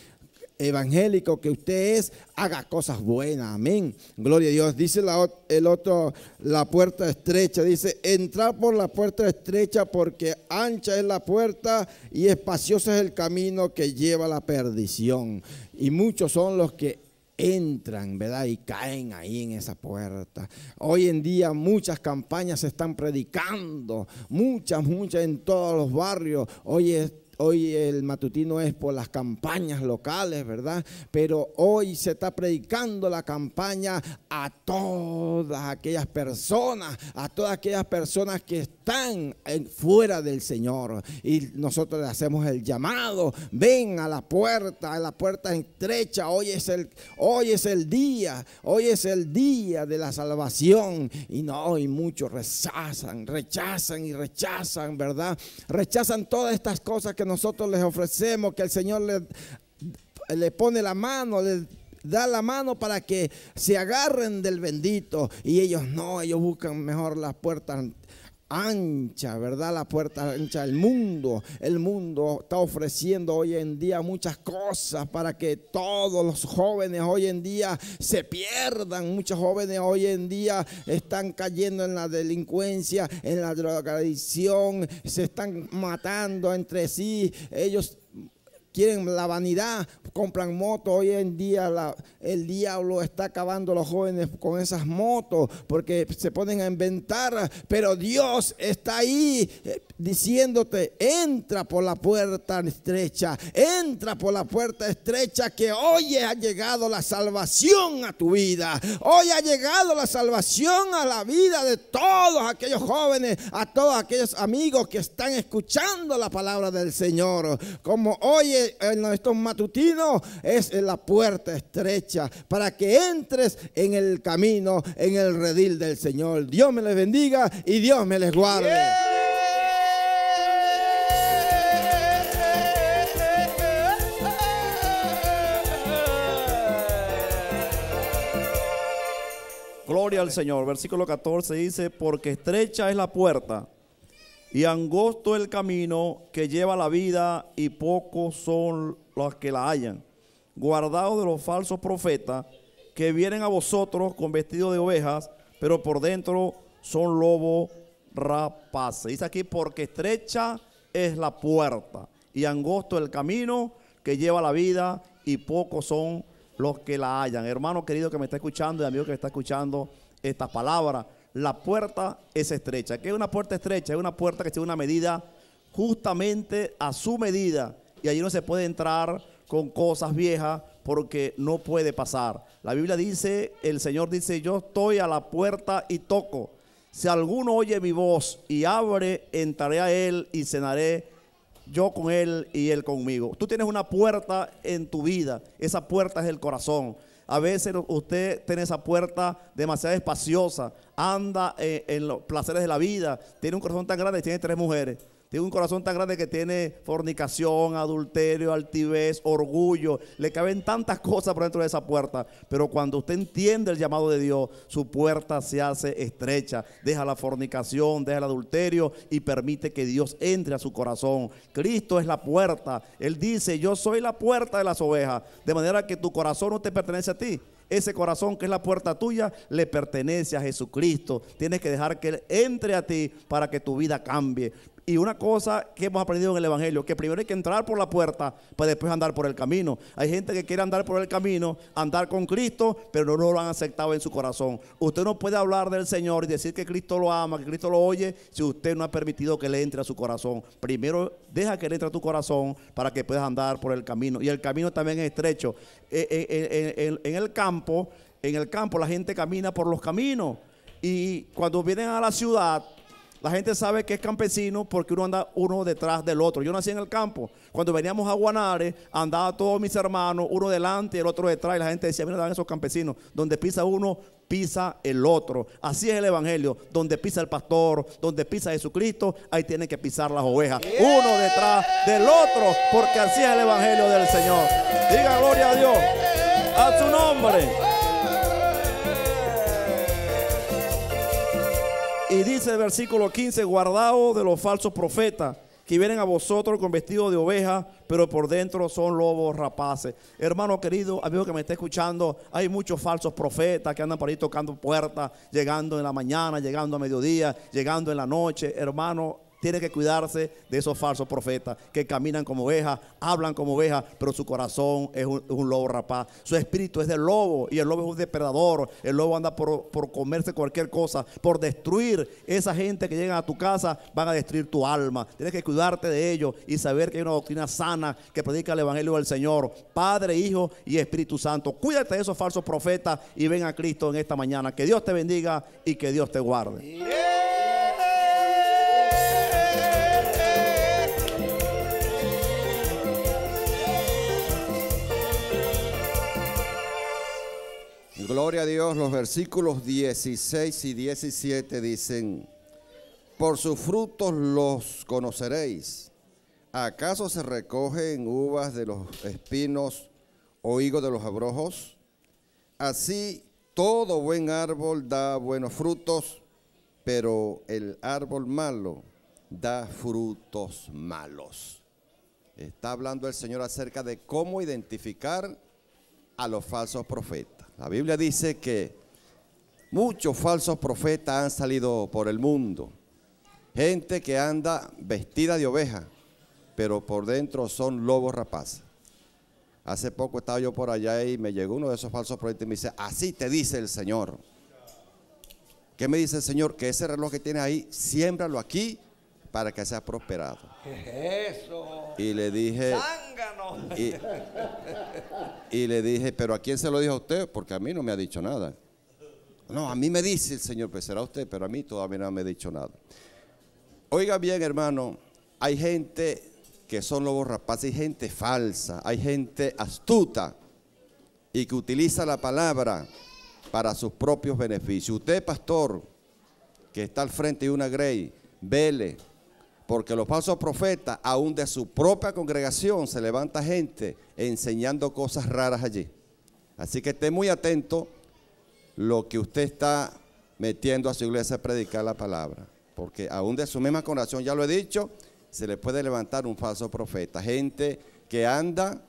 evangélico que usted es, haga cosas buenas. Amén. Gloria a Dios. Dice el otro, la puerta estrecha. Dice, entra por la puerta estrecha porque ancha es la puerta y espacioso es el camino que lleva a la perdición. Y muchos son los que entran, ¿verdad? Y caen ahí en esa puerta. Hoy en día muchas campañas se están predicando, muchas, muchas en todos los barrios. Hoy es Hoy el matutino es por las campañas locales, ¿verdad? Pero hoy se está predicando la campaña a todas aquellas personas, a todas aquellas personas que están fuera del Señor. Y nosotros le hacemos el llamado, ven a la puerta, a la puerta estrecha. Hoy es el, hoy es el día, hoy es el día de la salvación. Y no, y muchos rechazan, rechazan y rechazan, ¿verdad? Rechazan todas estas cosas que nos nosotros les ofrecemos, que el Señor le, pone la mano, le da la mano para que se agarren del bendito. Y ellos no, ellos buscan mejor las puertas ancha, ¿verdad? La puerta ancha. El mundo, el mundo está ofreciendo hoy en día muchas cosas para que todos los jóvenes hoy en día se pierdan. Muchos jóvenes hoy en día están cayendo en la delincuencia, en la drogadicción, se están matando entre sí. Ellos quieren la vanidad, compran motos. Hoy en día el diablo está acabando a los jóvenes con esas motos porque se ponen a inventar, pero Dios está ahí eh, diciéndote, entra por la puerta estrecha, entra por la puerta estrecha que hoy ha llegado la salvación a tu vida, hoy ha llegado la salvación a la vida de todos aquellos jóvenes, a todos aquellos amigos que están escuchando la palabra del Señor, como hoy en eh, estos matutinos es la puerta estrecha para que entres en el camino, en el redil del Señor. Dios me les bendiga y Dios me les guarde. Gloria al Señor. Versículo 14 dice, porque estrecha es la puerta y angosto el camino que lleva la vida y pocos son los que la hallan. Guardados de los falsos profetas que vienen a vosotros con vestido de ovejas, pero por dentro son lobos rapaces. Dice aquí, porque estrecha es la puerta y angosto el camino que lleva la vida y pocos son los que la hallan. Hermano querido que me está escuchando y amigo que me está escuchando estas palabras la puerta es estrecha. ¿Qué es una puerta estrecha? Es una puerta que tiene una medida justamente a su medida. Y allí no se puede entrar con cosas viejas porque no puede pasar. La Biblia dice, el Señor dice, yo estoy a la puerta y toco. Si alguno oye mi voz y abre, entraré a él y cenaré yo con él y él conmigo. Tú tienes una puerta en tu vida. Esa puerta es el corazón. A veces usted tiene esa puerta demasiado espaciosa, anda eh, en los placeres de la vida, tiene un corazón tan grande y tiene tres mujeres. Tiene un corazón tan grande que tiene fornicación, adulterio, altivez, orgullo. Le caben tantas cosas por dentro de esa puerta. Pero cuando usted entiende el llamado de Dios, su puerta se hace estrecha. Deja la fornicación, deja el adulterio y permite que Dios entre a su corazón. Cristo es la puerta. Él dice, yo soy la puerta de las ovejas. De manera que tu corazón no te pertenece a ti ese corazón que es la puerta tuya le pertenece a Jesucristo. Tienes que dejar que Él entre a ti para que tu vida cambie. Y una cosa que hemos aprendido en el Evangelio, que primero hay que entrar por la puerta para pues después andar por el camino. Hay gente que quiere andar por el camino, andar con Cristo, pero no, lo han aceptado en su corazón. Usted no puede hablar del Señor y decir que Cristo lo ama, que Cristo lo oye, si usted no ha permitido que le entre a su corazón. Primero deja que le entre a tu corazón para que puedas andar por el camino. Y el camino también es estrecho. Eh, eh, eh, en el campo, en el campo la gente camina por los caminos. Y cuando vienen a la ciudad, la gente sabe que es campesino porque uno anda uno detrás del otro. Yo nací en el campo. Cuando veníamos a Guanare, andaba todos mis hermanos, uno delante y el otro detrás. Y la gente decía, mira, dan esos campesinos. Donde pisa uno, pisa el otro. Así es el Evangelio. Donde pisa el pastor, donde pisa Jesucristo, ahí tienen que pisar las ovejas. Uno detrás del otro, porque así es el Evangelio del Señor. Diga gloria a Dios. A su nombre. Y dice el versículo 15, guardado de los falsos profetas que vienen a vosotros con vestido de oveja, pero por dentro son lobos rapaces. Hermano querido, amigo que me está escuchando, hay muchos falsos profetas que andan por ahí tocando puertas, llegando en la mañana, llegando a mediodía, llegando en la noche. Hermano, tiene que cuidarse de esos falsos profetas que caminan como ovejas, hablan como ovejas, pero su corazón es un, lobo rapaz. Su espíritu es de lobo y el lobo es un depredador. El lobo anda por, comerse cualquier cosa, por destruir esa gente que llega a tu casa, van a destruir tu alma. Tienes que cuidarte de ellos y saber que hay una doctrina sana que predica el Evangelio del Señor, Padre, Hijo y Espíritu Santo. Cuídate de esos falsos profetas y ven a Cristo en esta mañana. Que Dios te bendiga y que Dios te guarde. Gloria a Dios, los versículos 16 y 17 dicen, por sus frutos los conoceréis. ¿Acaso se recogen uvas de los espinos o higos de los abrojos? Así todo buen árbol da buenos frutos, pero el árbol malo da frutos malos. Está hablando el Señor acerca de cómo identificar a los falsos profetas. La Biblia dice que muchos falsos profetas han salido por el mundo. Gente que anda vestida de oveja, pero por dentro son lobos rapaces. Hace poco estaba yo por allá y me llegó uno de esos falsos profetas y me dice, así te dice el Señor. ¿Qué me dice el Señor? Que ese reloj que tienes ahí, siémbralo aquí para que sea prosperado. Eso. Y le dije. Y, y, le dije, pero ¿a quién se lo dijo a usted? Porque a mí no me ha dicho nada. No, a mí me dice el Señor, pues será usted, pero a mí todavía no me ha dicho nada. Oiga bien, hermano, hay gente que son lobos rapaces, hay gente falsa, hay gente astuta y que utiliza la palabra para sus propios beneficios. Usted, pastor, que está al frente de una grey, vele porque los falsos profetas, aún de su propia congregación, se levanta gente enseñando cosas raras allí. Así que esté muy atento lo que usted está metiendo a su iglesia a predicar la palabra. Porque aún de su misma congregación, ya lo he dicho, se le puede levantar un falso profeta. Gente que anda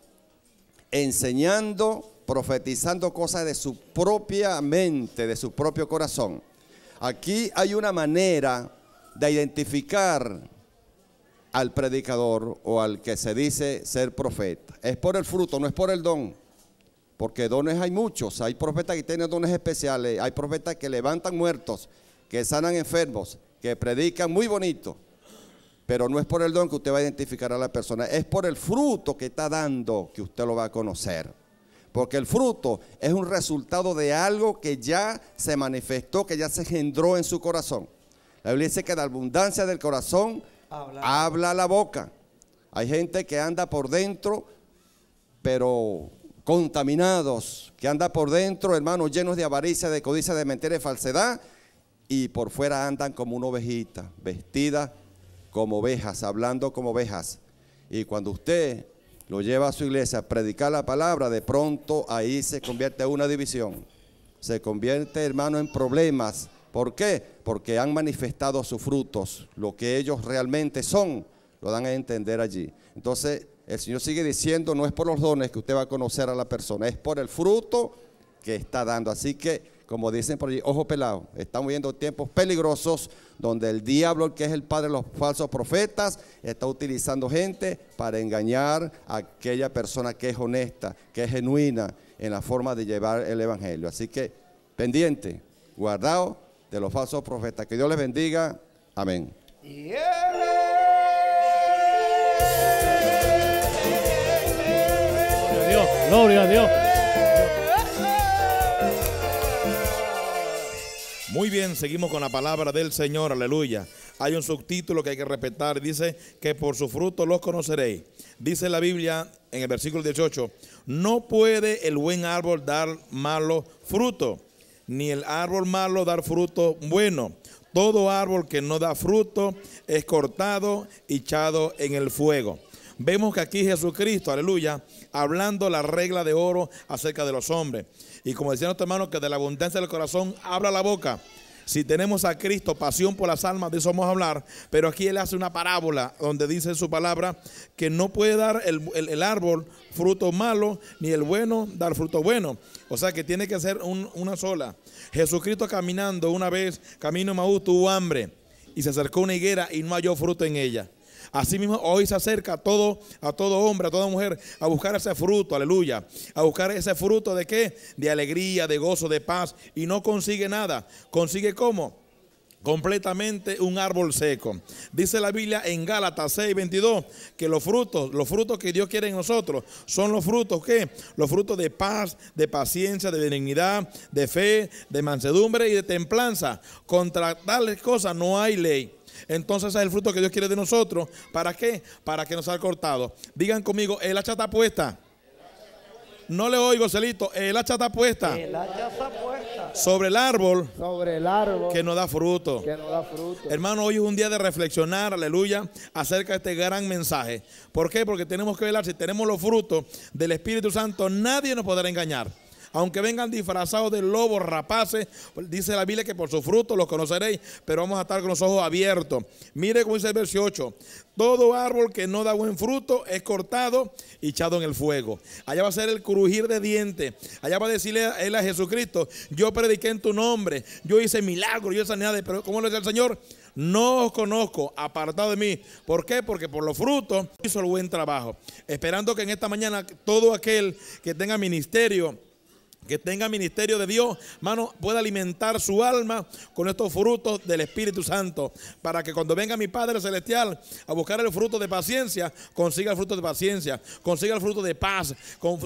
enseñando, profetizando cosas de su propia mente, de su propio corazón. Aquí hay una manera de identificar al predicador o al que se dice ser profeta. Es por el fruto, no es por el don. Porque dones hay muchos. Hay profetas que tienen dones especiales. Hay profetas que levantan muertos, que sanan enfermos, que predican muy bonito. Pero no es por el don que usted va a identificar a la persona. Es por el fruto que está dando que usted lo va a conocer. Porque el fruto es un resultado de algo que ya se manifestó, que ya se engendró en su corazón. La Biblia dice que la abundancia del corazón Habla. la boca. Hay gente que anda por dentro, pero contaminados, que anda por dentro, hermanos, llenos de avaricia, de codicia, de mentira y falsedad, y por fuera andan como una ovejita, Vestida como ovejas, hablando como ovejas. Y cuando usted lo lleva a su iglesia a predicar la palabra, de pronto ahí se convierte en una división, se convierte, hermano, en problemas, ¿Por qué? Porque han manifestado sus frutos, lo que ellos realmente son, lo dan a entender allí. Entonces, el Señor sigue diciendo, no es por los dones que usted va a conocer a la persona, es por el fruto que está dando. Así que, como dicen por allí, ojo pelado, estamos viendo tiempos peligrosos donde el diablo, que es el padre de los falsos profetas, está utilizando gente para engañar a aquella persona que es honesta, que es genuina en la forma de llevar el evangelio. Así que, pendiente, guardado de los falsos profetas. Que Dios les bendiga. Amén. Dios, gloria a Dios. Muy bien, seguimos con la palabra del Señor, aleluya. Hay un subtítulo que hay que respetar, dice que por su fruto los conoceréis. Dice la Biblia en el versículo 18, no puede el buen árbol dar malo fruto ni el árbol malo dar fruto bueno. Todo árbol que no da fruto es cortado y echado en el fuego. Vemos que aquí Jesucristo, aleluya, hablando la regla de oro acerca de los hombres. Y como decía nuestro hermano, que de la abundancia del corazón habla la boca. Si tenemos a Cristo, pasión por las almas, de eso vamos a hablar. Pero aquí Él hace una parábola donde dice en su palabra que no puede dar el, árbol fruto malo, ni el bueno dar fruto bueno. O sea que tiene que ser una sola. Jesucristo caminando una vez, camino Maú tuvo hambre y se acercó a una higuera y no halló fruto en ella. Asimismo, hoy se acerca a todo, a todo hombre, a toda mujer, a buscar ese fruto, aleluya. A buscar ese fruto de qué? De alegría, de gozo, de paz. Y no consigue nada. ¿Consigue cómo? completamente un árbol seco. Dice la Biblia en Gálatas 6, 22, que los frutos, los frutos que Dios quiere en nosotros, son los frutos que, los frutos de paz, de paciencia, de benignidad, de fe, de mansedumbre y de templanza. Contra tales cosas no hay ley. Entonces ese es el fruto que Dios quiere de nosotros. ¿Para qué? Para que nos sea cortado. Digan conmigo, el hacha está puesta. No le oigo, Celito. El hacha está puesta. El hacha está puesta. Sobre el árbol. Sobre Que no da fruto. Que no da fruto. Hermano, hoy es un día de reflexionar, aleluya, acerca de este gran mensaje. ¿Por qué? Porque tenemos que velar. Si tenemos los frutos del Espíritu Santo, nadie nos podrá engañar aunque vengan disfrazados de lobos rapaces, pues dice la Biblia que por su fruto los conoceréis, pero vamos a estar con los ojos abiertos. Mire cómo dice el versículo 8, todo árbol que no da buen fruto es cortado y echado en el fuego. Allá va a ser el crujir de dientes, allá va a decirle a él a Jesucristo, yo prediqué en tu nombre, yo hice milagros, yo sanidades, pero ¿cómo lo dice el Señor? No os conozco, apartado de mí. ¿Por qué? Porque por los frutos hizo el buen trabajo. Esperando que en esta mañana todo aquel que tenga ministerio, que tenga ministerio de Dios, hermano, pueda alimentar su alma con estos frutos del Espíritu Santo, para que cuando venga mi Padre Celestial a buscar el fruto de paciencia, consiga el fruto de paciencia, consiga el fruto de paz,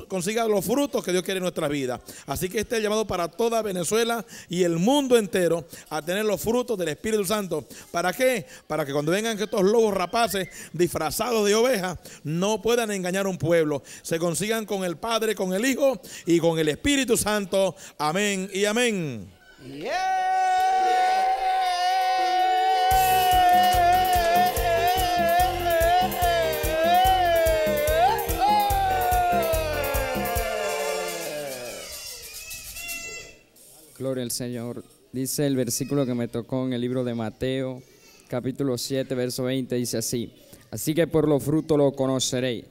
consiga los frutos que Dios quiere en nuestra vida. Así que este es llamado para toda Venezuela y el mundo entero a tener los frutos del Espíritu Santo. ¿Para qué? Para que cuando vengan estos lobos rapaces disfrazados de ovejas, no puedan engañar a un pueblo, se consigan con el Padre, con el Hijo y con el Espíritu Santo. Amén y amén. Gloria al Señor. Dice el versículo que me tocó en el libro de Mateo, capítulo 7, verso 20, dice así. Así que por los frutos lo conoceréis.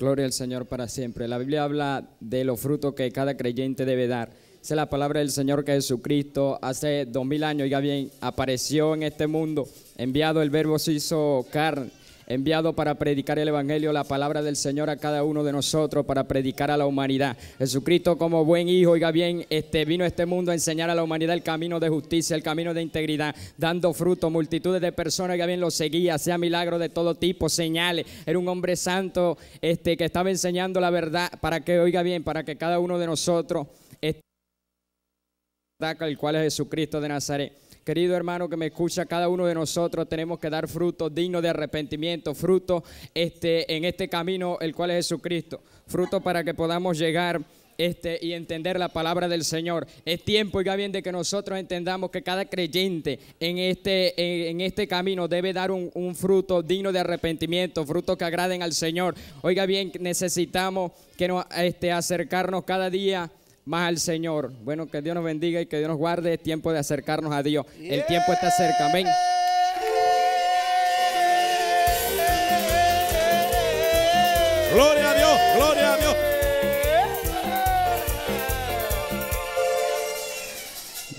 Gloria al Señor para siempre. La Biblia habla de los frutos que cada creyente debe dar. Esa es la palabra del Señor que Jesucristo hace dos mil años, ya bien, apareció en este mundo, enviado el verbo se hizo carne enviado para predicar el Evangelio, la palabra del Señor a cada uno de nosotros, para predicar a la humanidad. Jesucristo como buen hijo, oiga bien, este, vino a este mundo a enseñar a la humanidad el camino de justicia, el camino de integridad, dando fruto. Multitudes de personas, oiga bien, lo seguía, hacía milagros de todo tipo, señales. Era un hombre santo este, que estaba enseñando la verdad para que, oiga bien, para que cada uno de nosotros... Este, el cual es Jesucristo de Nazaret. Querido hermano que me escucha, cada uno de nosotros tenemos que dar fruto digno de arrepentimiento, fruto este, en este camino, el cual es Jesucristo, fruto para que podamos llegar este, y entender la palabra del Señor. Es tiempo, oiga bien, de que nosotros entendamos que cada creyente en este, en, este camino debe dar un, fruto digno de arrepentimiento, fruto que agraden al Señor. Oiga bien, necesitamos que no este, acercarnos cada día más al Señor. Bueno, que Dios nos bendiga y que Dios nos guarde. Es tiempo de acercarnos a Dios. El tiempo está cerca. Amén. Gloria a Dios, gloria a Dios.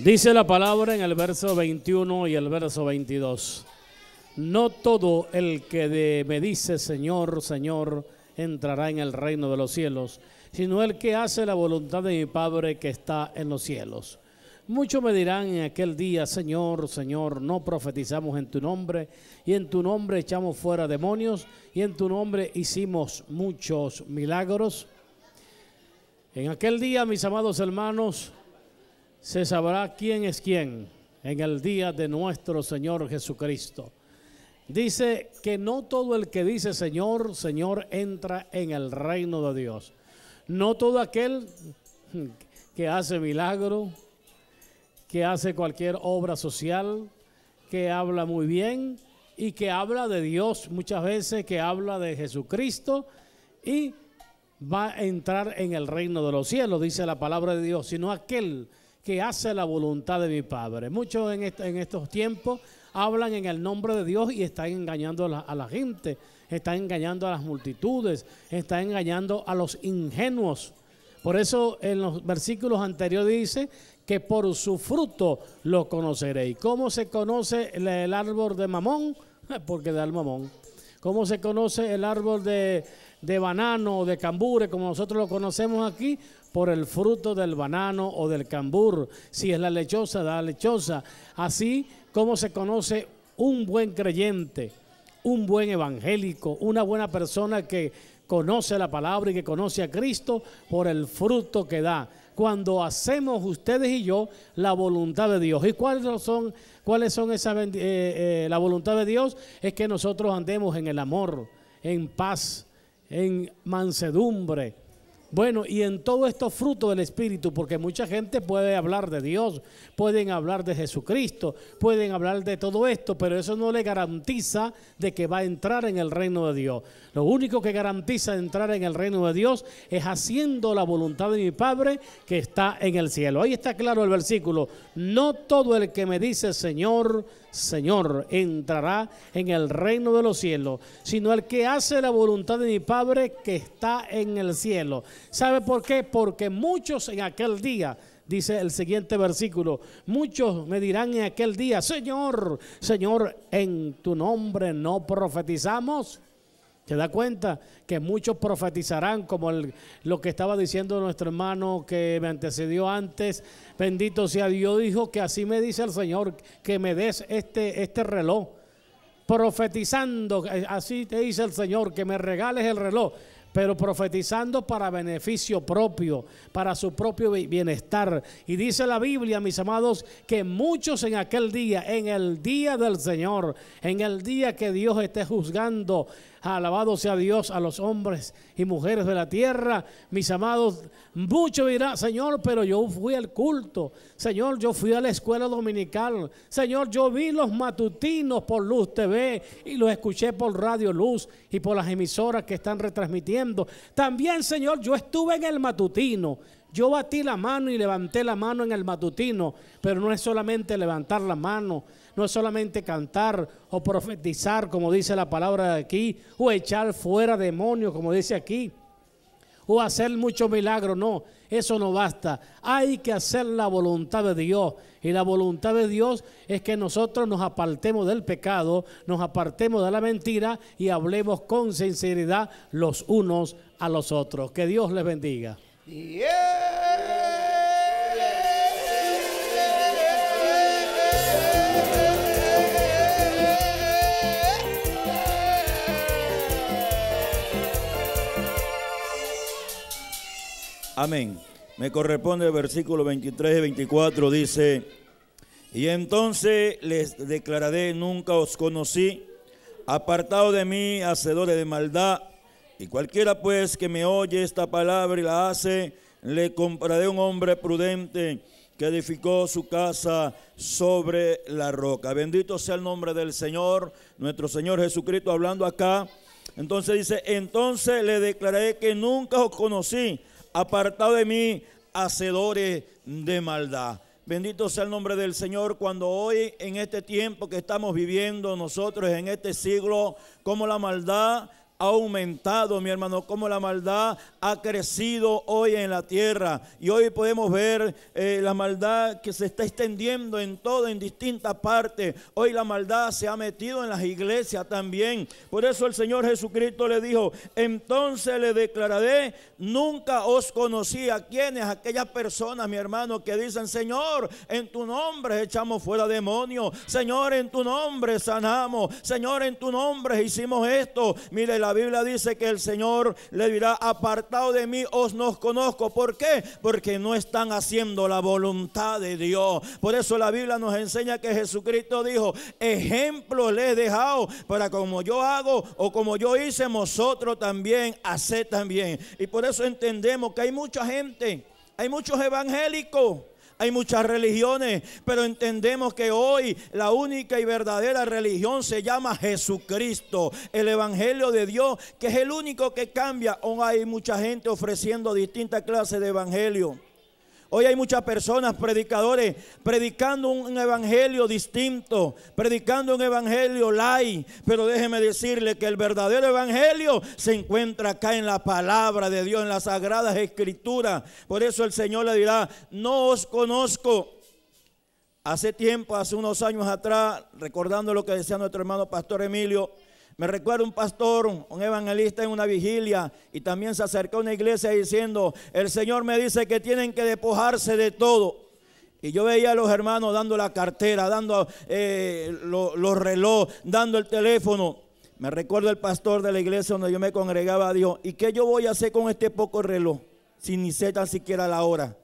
Dice la palabra en el verso 21 y el verso 22. No todo el que me dice Señor, Señor, entrará en el reino de los cielos, sino el que hace la voluntad de mi Padre que está en los cielos. Muchos me dirán en aquel día, Señor, Señor, no profetizamos en tu nombre, y en tu nombre echamos fuera demonios, y en tu nombre hicimos muchos milagros. En aquel día, mis amados hermanos, se sabrá quién es quién en el día de nuestro Señor Jesucristo. Dice que no todo el que dice Señor, Señor entra en el reino de Dios, no todo aquel que hace milagro, que hace cualquier obra social, que habla muy bien y que habla de Dios muchas veces, que habla de Jesucristo y va a entrar en el reino de los cielos, dice la palabra de Dios, sino aquel que hace la voluntad de mi Padre. Muchos en, estos tiempos hablan en el nombre de Dios y están engañando a la gente está engañando a las multitudes, está engañando a los ingenuos. Por eso en los versículos anteriores dice que por su fruto lo conoceréis. ¿Cómo se conoce el, árbol de mamón? Porque da el mamón. ¿Cómo se conoce el árbol de, banano o de cambure, como nosotros lo conocemos aquí? Por el fruto del banano o del cambur. Si es la lechosa, da la lechosa. Así como se conoce un buen creyente un buen evangélico, una buena persona que conoce la palabra y que conoce a Cristo por el fruto que da. Cuando hacemos ustedes y yo la voluntad de Dios. ¿Y cuáles son, cuáles son eh, eh, la voluntad de Dios? Es que nosotros andemos en el amor, en paz, en mansedumbre, bueno, y en todo esto fruto del Espíritu, porque mucha gente puede hablar de Dios, pueden hablar de Jesucristo, pueden hablar de todo esto, pero eso no le garantiza de que va a entrar en el reino de Dios. Lo único que garantiza entrar en el reino de Dios es haciendo la voluntad de mi Padre que está en el cielo. Ahí está claro el versículo. No todo el que me dice Señor, Señor, entrará en el reino de los cielos, sino el que hace la voluntad de mi Padre que está en el cielo. ¿Sabe por qué? Porque muchos en aquel día dice el siguiente versículo, muchos me dirán en aquel día, Señor, Señor, en tu nombre no profetizamos ¿Te da cuenta? Que muchos profetizarán, como lo que estaba diciendo nuestro hermano que me antecedió antes. Bendito sea Dios, dijo que así me dice el Señor, que me des este, este reloj. Profetizando, eh, así te dice el Señor, que me regales el reloj pero profetizando para beneficio propio, para su propio bienestar. Y dice la Biblia, mis amados, que muchos en aquel día, en el día del Señor, en el día que Dios esté juzgando, Alabado sea Dios a los hombres y mujeres de la tierra. Mis amados, mucho dirá, Señor, pero yo fui al culto. Señor, yo fui a la escuela dominical. Señor, yo vi los matutinos por Luz TV y los escuché por Radio Luz y por las emisoras que están retransmitiendo. También, Señor, yo estuve en el matutino. Yo batí la mano y levanté la mano en el matutino, pero no es solamente levantar la mano, no es solamente cantar o profetizar, como dice la palabra de aquí, o echar fuera demonios, como dice aquí, o hacer muchos milagros, no, eso no basta. Hay que hacer la voluntad de Dios. Y la voluntad de Dios es que nosotros nos apartemos del pecado, nos apartemos de la mentira y hablemos con sinceridad los unos a los otros. Que Dios les bendiga. Amén. Me corresponde el versículo 23 y 24, dice, y entonces les declararé, nunca os conocí, apartado de mí, hacedores de maldad, y cualquiera pues que me oye esta palabra y la hace, le compraré un hombre prudente que edificó su casa sobre la roca. Bendito sea el nombre del Señor, nuestro Señor Jesucristo, hablando acá. Entonces dice, entonces le declaré que nunca os conocí, apartado de mí, hacedores de maldad. Bendito sea el nombre del Señor cuando hoy en este tiempo que estamos viviendo nosotros en este siglo, como la maldad ha aumentado, mi hermano, como la maldad ha crecido hoy en la tierra. Y hoy podemos ver eh, la maldad que se está extendiendo en todo, en distintas partes. Hoy la maldad se ha metido en las iglesias también. Por eso el Señor Jesucristo le dijo, entonces le declararé, nunca os conocí a quienes, aquellas personas, mi hermano, que dicen, Señor, en tu nombre echamos fuera demonios, Señor, en tu nombre sanamos, Señor, en tu nombre hicimos esto. Mire, la Biblia dice que el Señor le dirá, apartado de mí, os no conozco. ¿Por qué? Porque no están haciendo la voluntad de Dios. Por eso la Biblia nos enseña que Jesucristo dijo, ejemplo le he dejado para como yo hago o como yo hice, vosotros también, haced también. Y por eso entendemos que hay mucha gente, hay muchos evangélicos hay muchas religiones, pero entendemos que hoy la única y verdadera religión se llama Jesucristo, el Evangelio de Dios, que es el único que cambia. aún hay mucha gente ofreciendo distintas clases de evangelio. Hoy hay muchas personas, predicadores, predicando un evangelio distinto, predicando un evangelio lai. Pero déjeme decirle que el verdadero evangelio se encuentra acá en la palabra de Dios, en las sagradas escrituras. Por eso el Señor le dirá, no os conozco. Hace tiempo, hace unos años atrás, recordando lo que decía nuestro hermano Pastor Emilio, me recuerdo un pastor, un evangelista en una vigilia y también se acercó a una iglesia diciendo, el Señor me dice que tienen que despojarse de todo. Y yo veía a los hermanos dando la cartera, dando eh, los relojes, dando el teléfono. Me recuerdo el pastor de la iglesia donde yo me congregaba, a Dios. ¿y qué yo voy a hacer con este poco reloj? Sin ni sé tan siquiera la hora.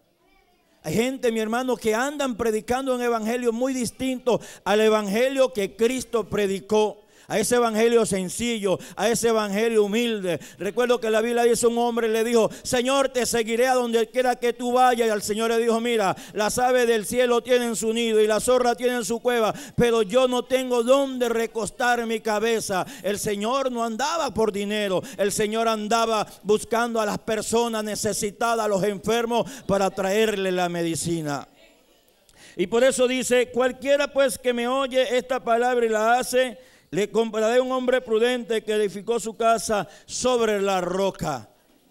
Hay gente, mi hermano, que andan predicando un evangelio muy distinto al evangelio que Cristo predicó a ese evangelio sencillo, a ese evangelio humilde. Recuerdo que la Biblia dice un hombre, le dijo, Señor, te seguiré a donde quiera que tú vayas. Y al Señor le dijo, mira, las aves del cielo tienen su nido y la zorra tienen su cueva, pero yo no tengo dónde recostar mi cabeza. El Señor no andaba por dinero, el Señor andaba buscando a las personas necesitadas, a los enfermos, para traerle la medicina. Y por eso dice, cualquiera pues que me oye esta palabra y la hace, le a un hombre prudente que edificó su casa sobre la roca.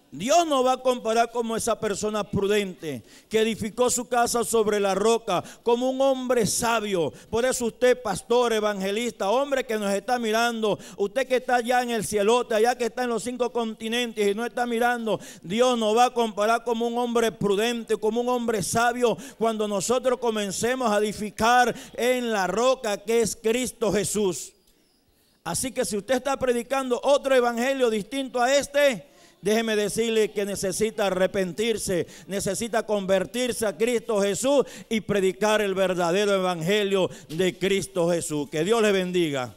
Dios no va a comparar como esa persona prudente que edificó su casa sobre la roca, como un hombre sabio. Por eso usted, pastor, evangelista, hombre que nos está mirando, usted que está allá en el cielote, allá que está en los cinco continentes y no está mirando, Dios nos va a comparar como un hombre prudente, como un hombre sabio, cuando nosotros comencemos a edificar en la roca que es Cristo Jesús. Así que si usted está predicando otro evangelio distinto a este, déjeme decirle que necesita arrepentirse, necesita convertirse a Cristo Jesús y predicar el verdadero evangelio de Cristo Jesús. Que Dios le bendiga.